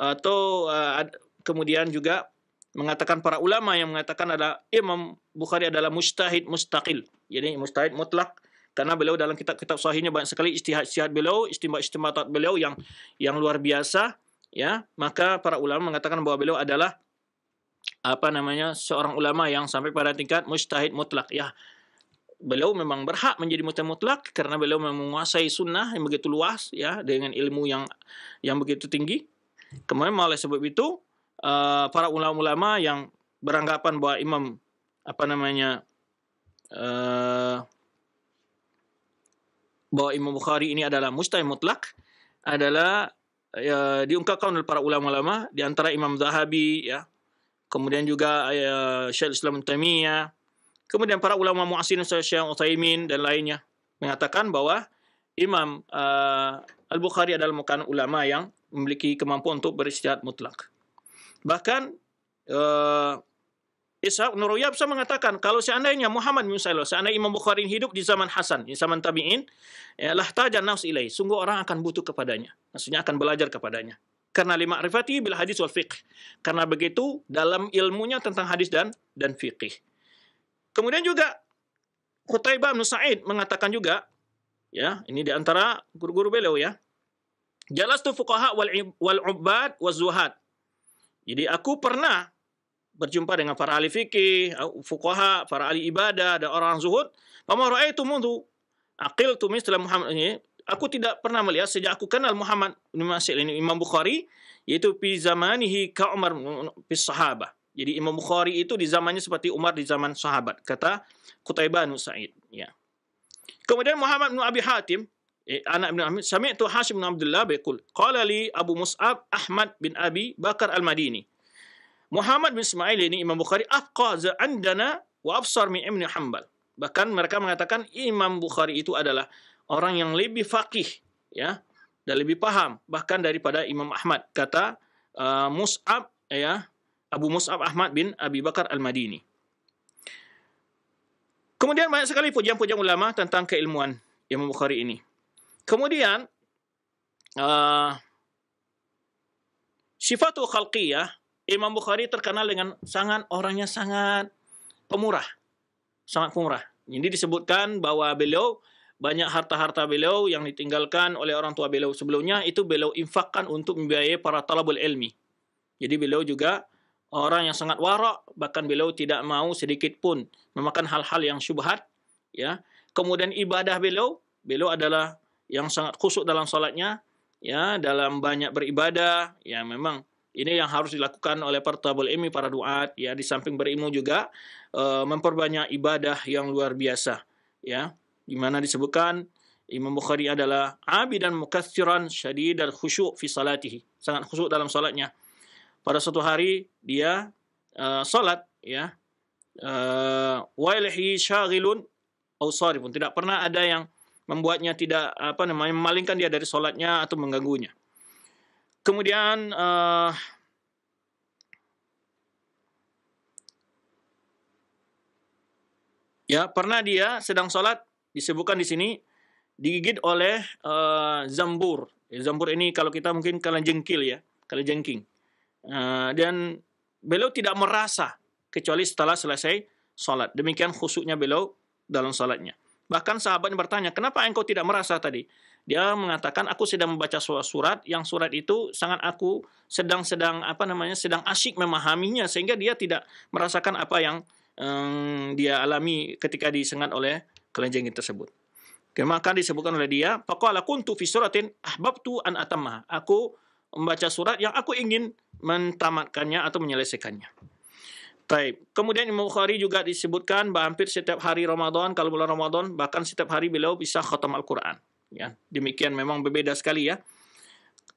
atau uh, kemudian juga mengatakan para ulama yang mengatakan ada Imam Bukhari adalah mustahid mustaqil. Jadi mustahid mutlak karena beliau dalam kitab-kitab sahihnya banyak sekali istihad-istihad beliau, istimbat istimbatat beliau yang yang luar biasa ya. Maka para ulama mengatakan bahwa beliau adalah apa namanya seorang ulama yang sampai pada tingkat mustahid mutlak ya beliau memang berhak menjadi mutlak mutlak karena beliau menguasai sunnah yang begitu luas ya dengan ilmu yang yang begitu tinggi kemudian oleh sebab itu uh, para ulama-ulama yang beranggapan bahwa imam apa namanya uh, bahwa Imam Bukhari ini adalah mustahil mutlak adalah ya, diungkapkan oleh para ulama-ulama di antara Imam Zahabi ya kemudian juga uh, Syekh Islam Tamia, kemudian para ulama muasirin Syekh Utsaimin dan lainnya mengatakan bahwa Imam uh, Al-Bukhari adalah bukan ulama yang memiliki kemampuan untuk beristihad mutlak. Bahkan uh, Ishaq Nur mengatakan kalau seandainya Muhammad bin Salih, seandainya Imam Bukhari hidup di zaman Hasan, di zaman tabi'in, ya, lah tajan nafs ilaih, sungguh orang akan butuh kepadanya. Maksudnya akan belajar kepadanya karena lima rifati bil hadis wal fiqh. Karena begitu dalam ilmunya tentang hadis dan dan fikih. Kemudian juga Qutaibah bin Sa'id mengatakan juga ya, ini di antara guru-guru beliau ya. Jalas tu fuqaha wal wal ubad wal zuhad. Jadi aku pernah berjumpa dengan para ahli fikih, fuqaha, para ahli ibadah dan orang zuhud. Fama mundu aqiltu misla Muhammad ini aku tidak pernah melihat sejak aku kenal Muhammad bin ini Imam Bukhari yaitu fi zamanihi ka Umar fi sahabah. Jadi Imam Bukhari itu di zamannya seperti Umar di zaman sahabat, kata Qutaibah bin Sa'id, ya. Kemudian Muhammad bin Abi Hatim eh, anak bin Ahmad, sami'tu Hashim bin Abdullah yaqul, qala li Abu Mus'ab Ahmad bin Abi Bakar Al-Madini. Muhammad bin Ismail ini Imam Bukhari Afqa andana wa absar min Ibn Hanbal. Bahkan mereka mengatakan Imam Bukhari itu adalah orang yang lebih faqih ya dan lebih paham bahkan daripada Imam Ahmad kata uh, Mus'ab ya Abu Mus'ab Ahmad bin Abi Bakar Al-Madini. Kemudian banyak sekali pujian-pujian ulama tentang keilmuan Imam Bukhari ini. Kemudian uh, sifatu khalqiyah Imam Bukhari terkenal dengan sangat orangnya sangat pemurah. Sangat pemurah. Jadi disebutkan bahwa beliau banyak harta-harta beliau yang ditinggalkan oleh orang tua beliau sebelumnya itu beliau infakkan untuk membiayai para talabul ilmi. Jadi beliau juga orang yang sangat warak, bahkan beliau tidak mau sedikit pun memakan hal-hal yang syubhat, ya. Kemudian ibadah beliau, beliau adalah yang sangat khusyuk dalam salatnya, ya, dalam banyak beribadah, ya memang ini yang harus dilakukan oleh para talabul ilmi, para duat, ya di samping berilmu juga uh, memperbanyak ibadah yang luar biasa, ya di mana disebutkan Imam Bukhari adalah abidan mukatsiran syadidal khusyuk fi salatihi. Sangat khusyuk dalam salatnya. Pada suatu hari dia uh, salat ya. Uh, eh, Wailhi syagilun pun Tidak pernah ada yang membuatnya tidak apa namanya memalingkan dia dari salatnya atau mengganggunya. Kemudian uh, ya pernah dia sedang salat disebutkan di sini digigit oleh uh, zambur. Ya, zambur ini kalau kita mungkin kalian jengkil ya, kalian jengking. Uh, eh, dan beliau tidak merasa kecuali setelah selesai sholat Demikian khusuknya beliau dalam sholatnya Bahkan sahabat yang bertanya, "Kenapa engkau tidak merasa tadi?" Dia mengatakan, "Aku sedang membaca surat yang surat itu sangat aku sedang-sedang apa namanya? sedang asyik memahaminya sehingga dia tidak merasakan apa yang um, dia alami ketika disengat oleh kelenjing tersebut. Maka disebutkan oleh dia, Pakualah kuntu fi suratin ahbabtu an atamah. Aku membaca surat yang aku ingin mentamatkannya atau menyelesaikannya. Taib. Kemudian Imam Bukhari juga disebutkan bahwa hampir setiap hari Ramadan, kalau bulan Ramadan, bahkan setiap hari beliau bisa khatam Al-Quran. Ya, demikian memang berbeda sekali ya.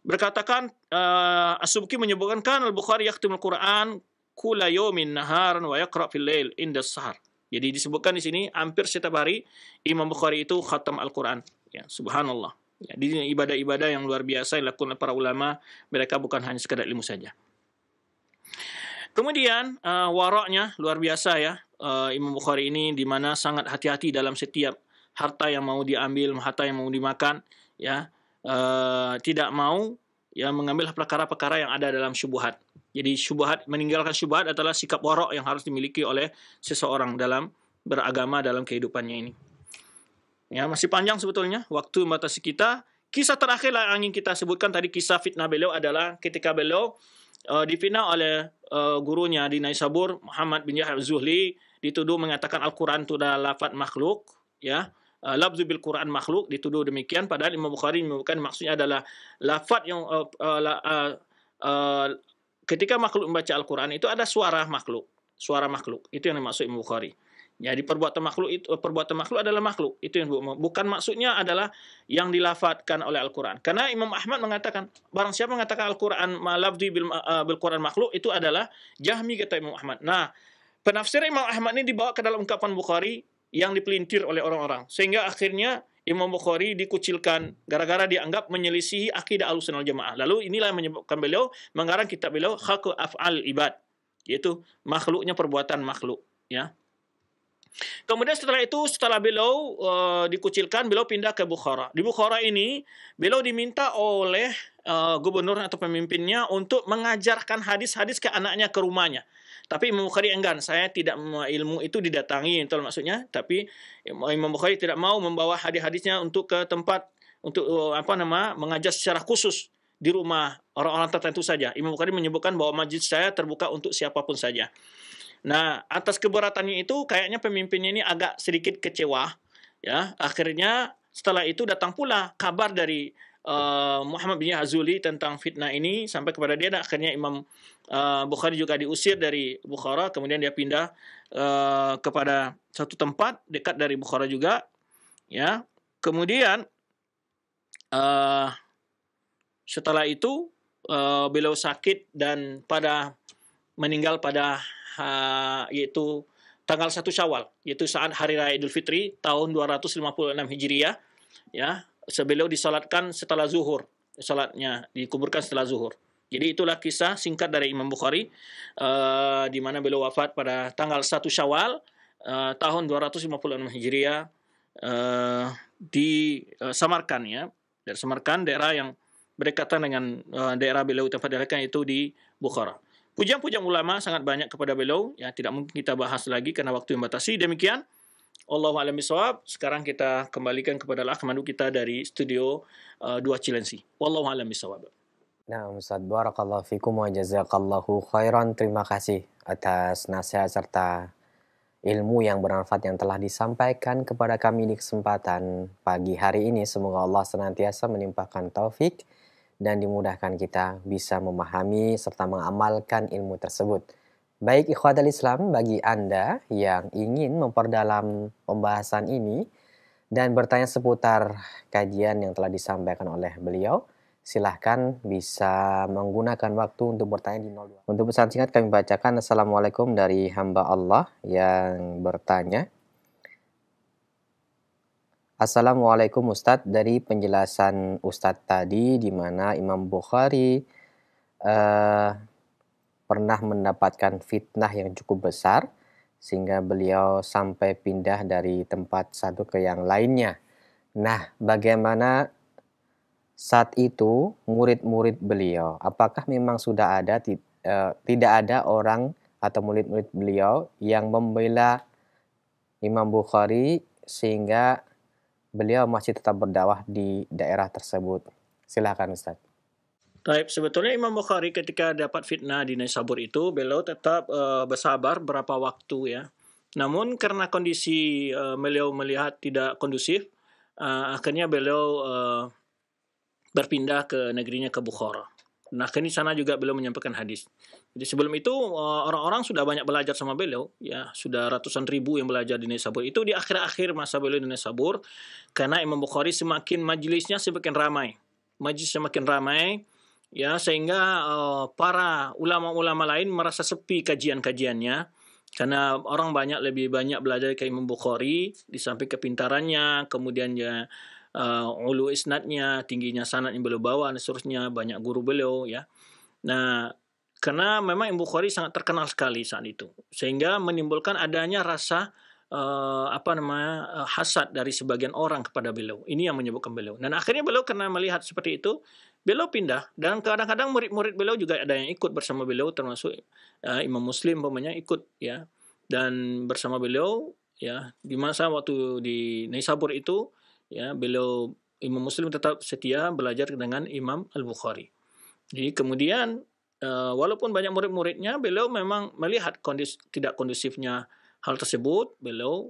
Berkatakan uh, As-Subki menyebutkan kan Al-Bukhari al Quran kula yomin naharan wa yaqra fil lail indas sahar. Jadi disebutkan di sini hampir setiap hari Imam Bukhari itu khatam Al-Quran. Ya, subhanallah. Ya, jadi ibadah-ibadah yang luar biasa yang dilakukan para ulama, mereka bukan hanya sekedar ilmu saja. Kemudian uh, waroknya luar biasa ya uh, Imam Bukhari ini di mana sangat hati-hati dalam setiap harta yang mau diambil, harta yang mau dimakan, ya uh, tidak mau yang mengambil perkara-perkara yang ada dalam syubhat. Jadi syubhat meninggalkan syubhat adalah sikap warok yang harus dimiliki oleh seseorang dalam beragama dalam kehidupannya ini. Ya, masih panjang sebetulnya waktu membatasi kita. Kisah terakhir yang ingin kita sebutkan tadi kisah fitnah beliau adalah ketika beliau uh, difitnah oleh uh, gurunya di Naisabur Muhammad bin Yahya Zuhli dituduh mengatakan Al-Qur'an itu adalah lafaz makhluk, ya uh, bil Quran makhluk dituduh demikian padahal Imam Bukhari bukan maksudnya adalah lafat yang uh, uh, uh, uh, ketika makhluk membaca Al-Qur'an itu ada suara makhluk, suara makhluk. Itu yang dimaksud Imam Bukhari. Jadi perbuatan makhluk itu perbuatan makhluk adalah makhluk. Itu yang bukan maksudnya adalah yang dilafatkan oleh Al-Qur'an. Karena Imam Ahmad mengatakan barang siapa mengatakan Al-Qur'an lafzu bil, uh, bil Qur'an makhluk itu adalah Jahmi kata Imam Ahmad. Nah, penafsir Imam Ahmad ini dibawa ke dalam ungkapan Bukhari yang dipelintir oleh orang-orang. Sehingga akhirnya Imam Bukhari dikucilkan gara-gara dianggap menyelisihi akidah Ahlussunnah Jamaah. Lalu inilah yang menyebabkan beliau mengarang kitab beliau Khaku Af'al Ibad, yaitu makhluknya perbuatan makhluk, ya. Kemudian setelah itu setelah beliau uh, dikucilkan beliau pindah ke Bukhara. Di Bukhara ini beliau diminta oleh uh, gubernur atau pemimpinnya untuk mengajarkan hadis-hadis ke anaknya ke rumahnya. Tapi Imam Bukhari enggan, saya tidak ilmu itu didatangi, itu maksudnya. Tapi Imam Bukhari tidak mau membawa hadis-hadisnya untuk ke tempat untuk eh, apa nama mengajar secara khusus di rumah orang-orang tertentu saja. Imam Bukhari menyebutkan bahwa masjid saya terbuka untuk siapapun saja. Nah, atas keberatannya itu kayaknya pemimpinnya ini agak sedikit kecewa ya. Akhirnya setelah itu datang pula kabar dari Eh, Muhammad bin Azuli tentang fitnah ini sampai kepada dia dan akhirnya Imam eh, Bukhari juga diusir dari Bukhara kemudian dia pindah eh, kepada satu tempat dekat dari Bukhara juga ya kemudian setelah itu beliau sakit dan pada meninggal pada yaitu tanggal 1 Syawal, yaitu saat hari raya Idul Fitri tahun 256 Hijriah, ya sebelum disolatkan setelah zuhur salatnya dikuburkan setelah zuhur jadi itulah kisah singkat dari Imam Bukhari uh, di mana beliau wafat pada tanggal 1 Syawal uh, tahun 256 Hijriah uh, di uh, Samarkan ya. Dari Samarkan daerah yang berdekatan dengan uh, daerah beliau tempat dilahirkan itu di Bukhara. Pujian-pujian ulama sangat banyak kepada beliau ya tidak mungkin kita bahas lagi karena waktu yang batasi. Demikian Allah alamiswab. Sekarang kita kembalikan kepada Akhmadu kita dari studio uh, 2 Cilensi. Wallahu alamiswab. Nah, Ustaz, barakallahu fikum wa jazakallahu khairan. Terima kasih atas nasihat serta ilmu yang bermanfaat yang telah disampaikan kepada kami di kesempatan pagi hari ini. Semoga Allah senantiasa menimpakan taufik dan dimudahkan kita bisa memahami serta mengamalkan ilmu tersebut. Baik ikhwad al Islam bagi Anda yang ingin memperdalam pembahasan ini dan bertanya seputar kajian yang telah disampaikan oleh beliau, silahkan bisa menggunakan waktu untuk bertanya di 02. Untuk pesan singkat kami bacakan Assalamualaikum dari hamba Allah yang bertanya. Assalamualaikum Ustadz, dari penjelasan Ustadz tadi di mana Imam Bukhari uh, pernah mendapatkan fitnah yang cukup besar sehingga beliau sampai pindah dari tempat satu ke yang lainnya. Nah, bagaimana saat itu murid-murid beliau? Apakah memang sudah ada e, tidak ada orang atau murid-murid beliau yang membela Imam Bukhari sehingga beliau masih tetap berdakwah di daerah tersebut? Silakan Ustadz. Baik, sebetulnya Imam Bukhari ketika dapat fitnah di Naisabur itu, beliau tetap uh, bersabar berapa waktu ya. Namun karena kondisi uh, beliau melihat tidak kondusif, uh, akhirnya beliau uh, berpindah ke negerinya ke Bukhara. Nah, kini di sana juga beliau menyampaikan hadis. Jadi sebelum itu orang-orang sudah banyak belajar sama beliau, ya sudah ratusan ribu yang belajar di Naisabur. Itu di akhir-akhir masa beliau di Naisabur, karena Imam Bukhari semakin majelisnya semakin ramai. majlis semakin ramai, ya sehingga uh, para ulama-ulama lain merasa sepi kajian-kajiannya karena orang banyak lebih banyak belajar ke Imam Bukhari di samping kepintarannya kemudian ya uh, ulu isnadnya tingginya sanad yang beliau bawa dan seterusnya banyak guru beliau ya nah karena memang Imam Bukhari sangat terkenal sekali saat itu sehingga menimbulkan adanya rasa uh, apa namanya uh, hasad dari sebagian orang kepada beliau ini yang menyebabkan beliau dan akhirnya beliau karena melihat seperti itu beliau pindah dan kadang-kadang murid-murid beliau juga ada yang ikut bersama beliau termasuk uh, Imam Muslim umpamanya ikut ya dan bersama beliau ya di masa waktu di Naisabur itu ya beliau Imam Muslim tetap setia belajar dengan Imam Al Bukhari. Jadi kemudian eh, walaupun banyak murid-muridnya beliau memang melihat kondis tidak kondusifnya hal tersebut beliau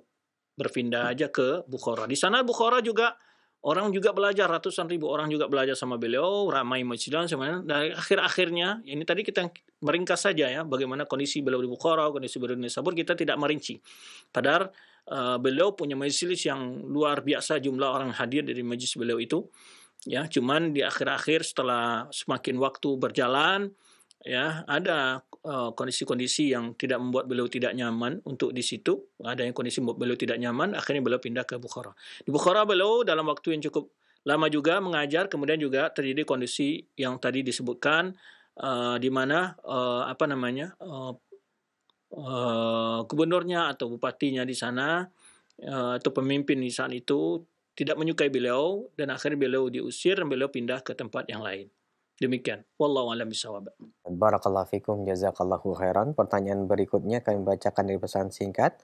berpindah aja ke Bukhara. Di sana Bukhara juga Orang juga belajar, ratusan ribu orang juga belajar sama beliau, ramai masjid dan semuanya. dari akhir-akhirnya, ya ini tadi kita meringkas saja ya, bagaimana kondisi beliau di Bukhara, kondisi beliau di Nisabur, kita tidak merinci. Padahal uh, beliau punya majelis yang luar biasa jumlah orang hadir dari majelis beliau itu. Ya, cuman di akhir-akhir setelah semakin waktu berjalan, ya ada Eh, kondisi-kondisi yang tidak membuat beliau tidak nyaman untuk di situ, ada yang kondisi membuat beliau tidak nyaman, akhirnya beliau pindah ke Bukhara. Di Bukhara beliau dalam waktu yang cukup lama juga mengajar, kemudian juga terjadi kondisi yang tadi disebutkan uh, di mana uh, apa namanya uh, uh, gubernurnya atau bupatinya di sana uh, atau pemimpin di sana itu tidak menyukai beliau dan akhirnya beliau diusir dan beliau pindah ke tempat yang lain. Demikian. Wallahu a'lam bishawab. Barakallahu fikum jazakallahu khairan. Pertanyaan berikutnya kami bacakan dari pesan singkat.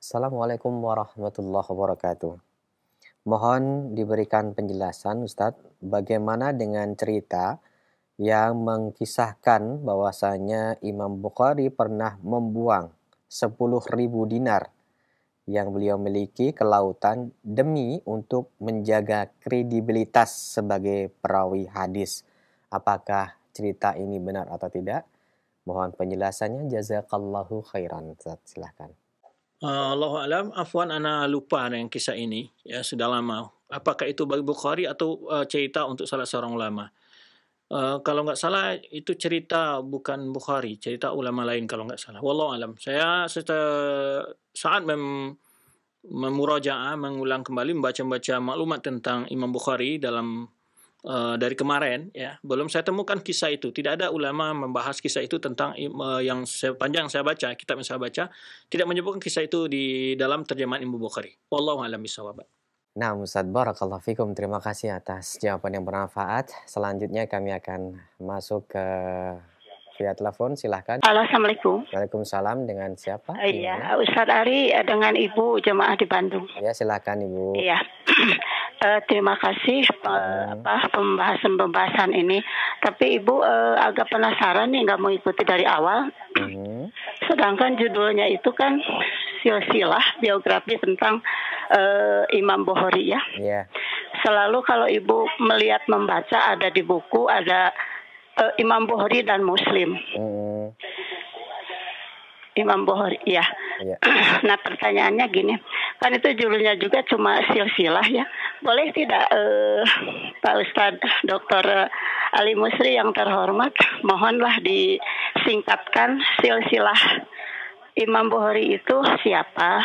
Assalamualaikum warahmatullahi wabarakatuh. Mohon diberikan penjelasan Ustadz bagaimana dengan cerita yang mengkisahkan bahwasanya Imam Bukhari pernah membuang 10.000 dinar yang beliau miliki ke lautan demi untuk menjaga kredibilitas sebagai perawi hadis apakah cerita ini benar atau tidak? Mohon penjelasannya jazakallahu khairan. Silahkan. Allahu Allah alam, afwan ana lupa yang kisah ini ya sudah lama. Apakah itu bagi Bukhari atau uh, cerita untuk salah seorang ulama? Uh, kalau nggak salah itu cerita bukan Bukhari, cerita ulama lain kalau nggak salah. Wallahu alam. Saya saat mem memurajaah mengulang kembali membaca-baca maklumat tentang Imam Bukhari dalam Eh, dari kemarin ya belum saya temukan kisah itu tidak ada ulama membahas kisah itu tentang uh, yang sepanjang saya baca kitab yang saya baca tidak menyebutkan kisah itu di dalam terjemahan Imam Bukhari wallahu alam bishawab Nah, Ustaz Barakallahu Fikum, terima kasih atas jawaban yang bermanfaat. Selanjutnya kami akan masuk ke via telepon, silahkan. Halo, Assalamualaikum. Waalaikumsalam, dengan siapa? Iya, Ustaz Ari, eh, dengan Ibu Jemaah di Bandung. Iya, silahkan Ibu. Iya. uh, terima kasih uh, pembahasan-pembahasan ini. Tapi Ibu uh, agak penasaran nih nggak mau ikuti dari awal. Mm-hmm. Sedangkan judulnya itu kan silsilah biografi tentang uh, Imam Bohori ya. Yeah. Selalu kalau Ibu melihat membaca ada di buku ada uh, Imam Bohori dan Muslim. Mm-hmm. Imam Bohori ya. Yeah. Iya. Nah pertanyaannya gini, kan itu judulnya juga cuma silsilah ya. Boleh tidak uh, Pak Ustad Dr. Eh, Ali Musri yang terhormat, mohonlah disingkatkan silsilah Imam Bukhari itu siapa?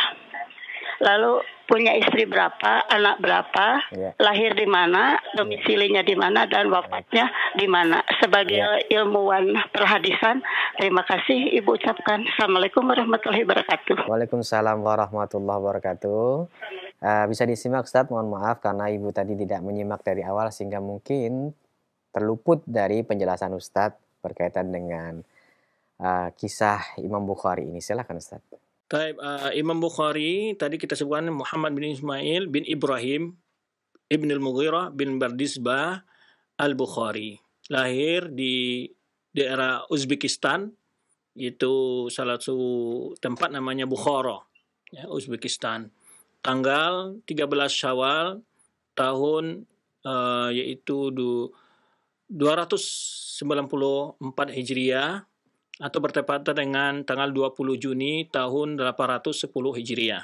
Lalu punya istri berapa, anak berapa, yeah. lahir di mana, domisilinya di mana dan wafatnya di mana. Sebagai yeah. ilmuwan perhadisan, terima kasih Ibu ucapkan. Assalamualaikum warahmatullahi wabarakatuh. Waalaikumsalam warahmatullahi wabarakatuh. Eh, bisa disimak Ustadz, mohon maaf karena Ibu tadi tidak menyimak dari awal sehingga mungkin terluput dari penjelasan Ustadz berkaitan dengan uh, kisah Imam Bukhari ini. Silahkan Ustadz. Taib, uh, Imam Bukhari tadi kita sebutkan Muhammad bin Ismail bin Ibrahim Ibn al-Mughirah bin Bardisbah al-Bukhari. Lahir di daerah Uzbekistan, itu salah satu tempat namanya Bukhara, ya, Uzbekistan tanggal 13 Syawal tahun uh, yaitu 294 Hijriah atau bertepatan dengan tanggal 20 Juni tahun 810 Hijriah.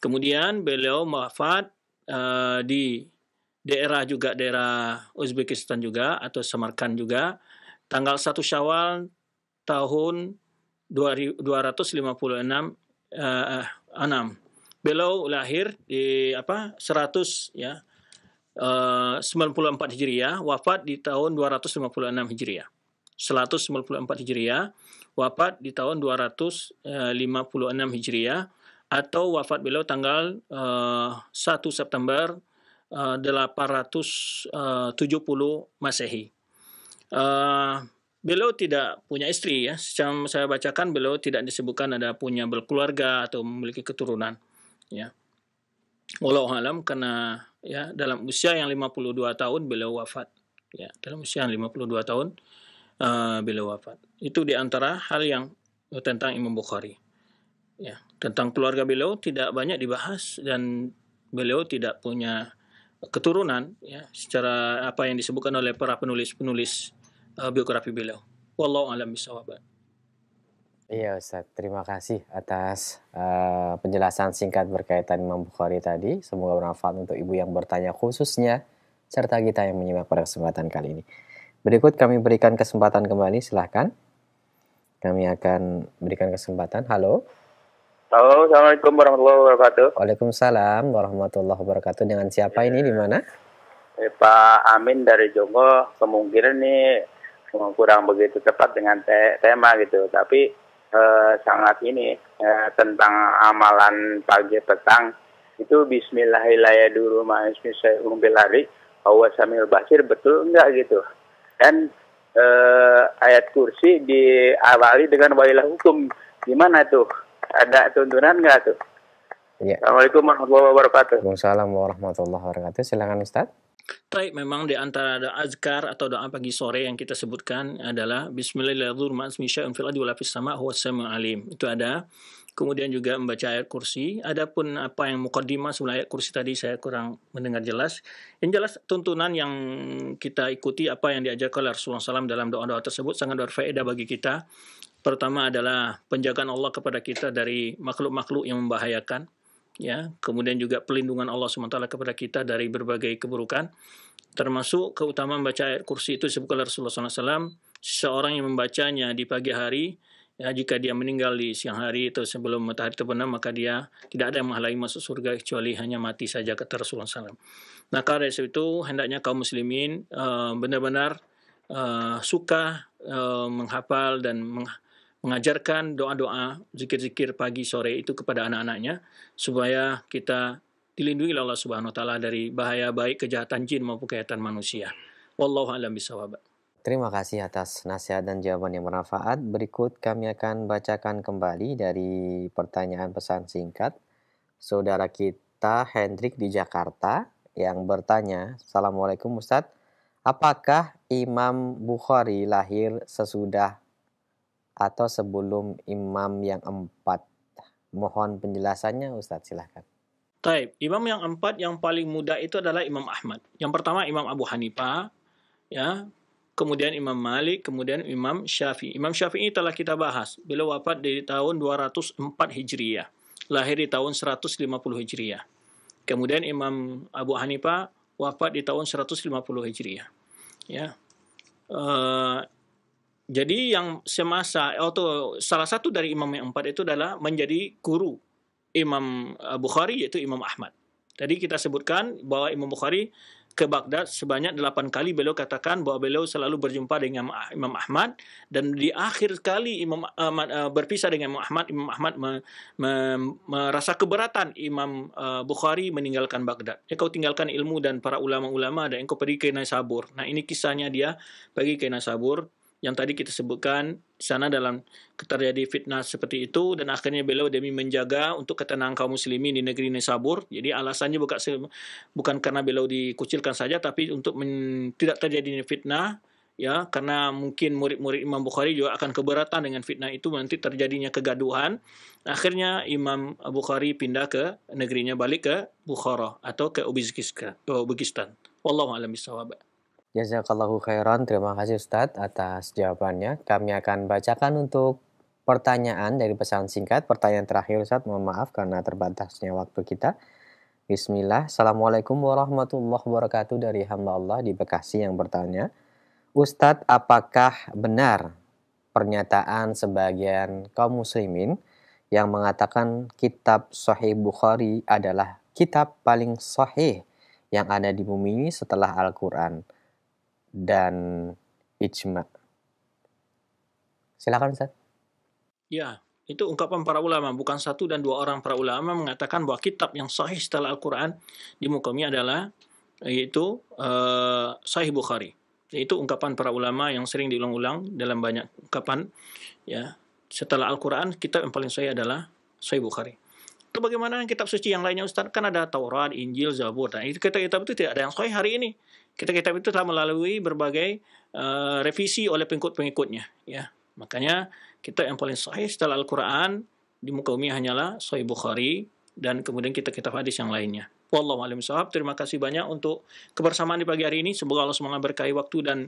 Kemudian beliau wafat uh, di daerah juga daerah Uzbekistan juga atau Samarkand juga tanggal 1 Syawal tahun 256 uh, Beliau lahir di apa 100 ya eh, uh, 94 Hijriah, wafat di tahun 256 Hijriah. 194 Hijriah, wafat di tahun 256 eh, Hijriah atau wafat beliau tanggal uh, eh, 1 September uh, 870 Masehi. Uh, beliau tidak punya istri ya. Secara saya bacakan beliau tidak disebutkan ada punya berkeluarga atau memiliki keturunan ya walau alam karena ya dalam usia yang 52 tahun beliau wafat ya dalam usia yang 52 tahun uh, beliau wafat itu diantara hal yang eh, tentang Imam Bukhari ya tentang keluarga beliau tidak banyak dibahas dan beliau tidak punya keturunan ya secara apa yang disebutkan oleh para penulis-penulis uh, biografi beliau wallahu alam wafat. Iya Ustadz, terima kasih atas uh, penjelasan singkat berkaitan Imam Bukhari tadi. Semoga bermanfaat untuk ibu yang bertanya khususnya, serta kita yang menyimak pada kesempatan kali ini. Berikut kami berikan kesempatan kembali, silahkan. Kami akan berikan kesempatan. Halo. Halo, Assalamualaikum warahmatullahi wabarakatuh. Waalaikumsalam warahmatullahi wabarakatuh. Dengan siapa ya. ini, di mana? Eh, Pak Amin dari Jongo, kemungkinan nih kurang begitu tepat dengan te tema gitu. Tapi Eh, sangat ini eh, tentang amalan pagi petang itu Bismillahirrahmanirrahim sambil Basir betul enggak gitu dan eh, ayat kursi diawali dengan wailah hukum gimana tuh ada tuntunan enggak tuh Iya. Assalamualaikum warahmatullahi wabarakatuh. Waalaikumsalam warahmatullahi wabarakatuh. Silakan Ustadz. Baik, memang di antara doa azkar atau doa pagi sore yang kita sebutkan adalah Bismillahirrahmanirrahim alim. Itu ada. Kemudian juga membaca ayat kursi. Adapun apa yang mukaddimah sebelum ayat kursi tadi saya kurang mendengar jelas. Yang jelas tuntunan yang kita ikuti apa yang diajarkan oleh Rasulullah SAW dalam doa-doa tersebut sangat berfaedah bagi kita. Pertama adalah penjagaan Allah kepada kita dari makhluk-makhluk yang membahayakan ya kemudian juga pelindungan Allah SWT kepada kita dari berbagai keburukan termasuk keutamaan baca ayat kursi itu disebutkan Rasulullah SAW seorang yang membacanya di pagi hari ya jika dia meninggal di siang hari atau sebelum matahari terbenam maka dia tidak ada yang menghalangi masuk surga kecuali hanya mati saja kata Rasulullah SAW nah karena itu hendaknya kaum muslimin eh, benar-benar uh, uh, suka uh, menghafal dan meng mengajarkan doa-doa, zikir-zikir pagi sore itu kepada anak-anaknya supaya kita dilindungi oleh Allah Subhanahu wa taala dari bahaya baik kejahatan jin maupun kejahatan manusia. Wallahu alam bisawab. Terima kasih atas nasihat dan jawaban yang bermanfaat. Berikut kami akan bacakan kembali dari pertanyaan pesan singkat saudara kita Hendrik di Jakarta yang bertanya, "Assalamualaikum Ustadz, apakah Imam Bukhari lahir sesudah atau sebelum imam yang empat? Mohon penjelasannya Ustadz, silahkan. Taib, imam yang empat yang paling muda itu adalah Imam Ahmad. Yang pertama Imam Abu Hanifah, ya, kemudian Imam Malik, kemudian Imam Syafi'i. Imam Syafi'i telah kita bahas. Beliau wafat di tahun 204 Hijriah, lahir di tahun 150 Hijriah. Kemudian Imam Abu Hanifah wafat di tahun 150 Hijriah. Ya. Uh, jadi yang semasa atau salah satu dari imam yang empat itu adalah menjadi guru Imam eh, Bukhari yaitu Imam Ahmad. Tadi kita sebutkan bahwa Imam Bukhari ke Baghdad sebanyak delapan kali beliau katakan bahwa beliau selalu berjumpa dengan Imam Ahmad dan di akhir kali Imam Ahmad eh, berpisah dengan Imam Ahmad Imam Ahmad me, me, merasa keberatan Imam eh, Bukhari meninggalkan Baghdad engkau ya, tinggalkan ilmu dan para ulama-ulama dan engkau pergi ke Nasabur nah ini kisahnya dia pergi ke Nasabur yang tadi kita sebutkan di sana dalam terjadi fitnah seperti itu dan akhirnya beliau demi menjaga untuk ketenangan kaum muslimin di negeri Sabur Jadi alasannya bukan bukan karena beliau dikucilkan saja tapi untuk men, tidak terjadi fitnah ya karena mungkin murid-murid Imam Bukhari juga akan keberatan dengan fitnah itu nanti terjadinya kegaduhan. Akhirnya Imam Bukhari pindah ke negerinya balik ke Bukhara atau ke Uzbekistan. Wallahu a'lam bishawab. Jazakallahu khairan, terima kasih Ustadz atas jawabannya. Kami akan bacakan untuk pertanyaan dari pesan singkat. Pertanyaan terakhir Ustadz, mohon maaf karena terbatasnya waktu kita. Bismillah, Assalamualaikum warahmatullahi wabarakatuh dari hamba Allah di Bekasi yang bertanya. Ustadz, apakah benar pernyataan sebagian kaum muslimin yang mengatakan kitab Sahih Bukhari adalah kitab paling sahih yang ada di bumi ini setelah Al-Quran? dan ijma. Silakan Ustaz. Ya, itu ungkapan para ulama, bukan satu dan dua orang para ulama mengatakan bahwa kitab yang sahih setelah Al-Quran di mukamnya adalah yaitu uh, Sahih Bukhari. Itu ungkapan para ulama yang sering diulang-ulang dalam banyak ungkapan. Ya, setelah Al-Quran kitab yang paling sahih adalah Sahih Bukhari. Itu bagaimana kitab suci yang lainnya Ustaz? Kan ada Taurat, Injil, Zabur. Nah, itu kitab-kitab itu tidak ada yang sahih hari ini kitab-kitab itu telah melalui berbagai uh, revisi oleh pengikut-pengikutnya ya makanya kitab yang paling sahih setelah Al-Qur'an di muka bumi hanyalah Sahih Bukhari dan kemudian kita kitab hadis yang lainnya Wallahu alim sahab. Terima kasih banyak untuk kebersamaan di pagi hari ini. Semoga Allah semoga berkahi waktu dan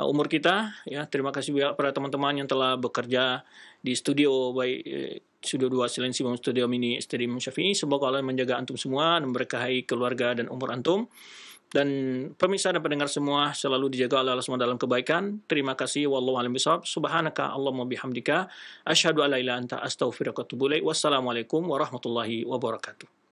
uh, umur kita. Ya, terima kasih juga para teman-teman yang telah bekerja di studio baik eh, studio 2 Silensi Studio Mini Stadium Syafi'i. Semoga Allah menjaga antum semua dan berkahi keluarga dan umur antum. Dan pemirsa dan pendengar semua selalu dijaga oleh Allah semua dalam kebaikan. Terima kasih. Wallahu a'lam bishawab. Subhanaka Allahumma bihamdika. Asyhadu an la ilaha anta astaghfiruka wa atubu Wassalamualaikum warahmatullahi wabarakatuh.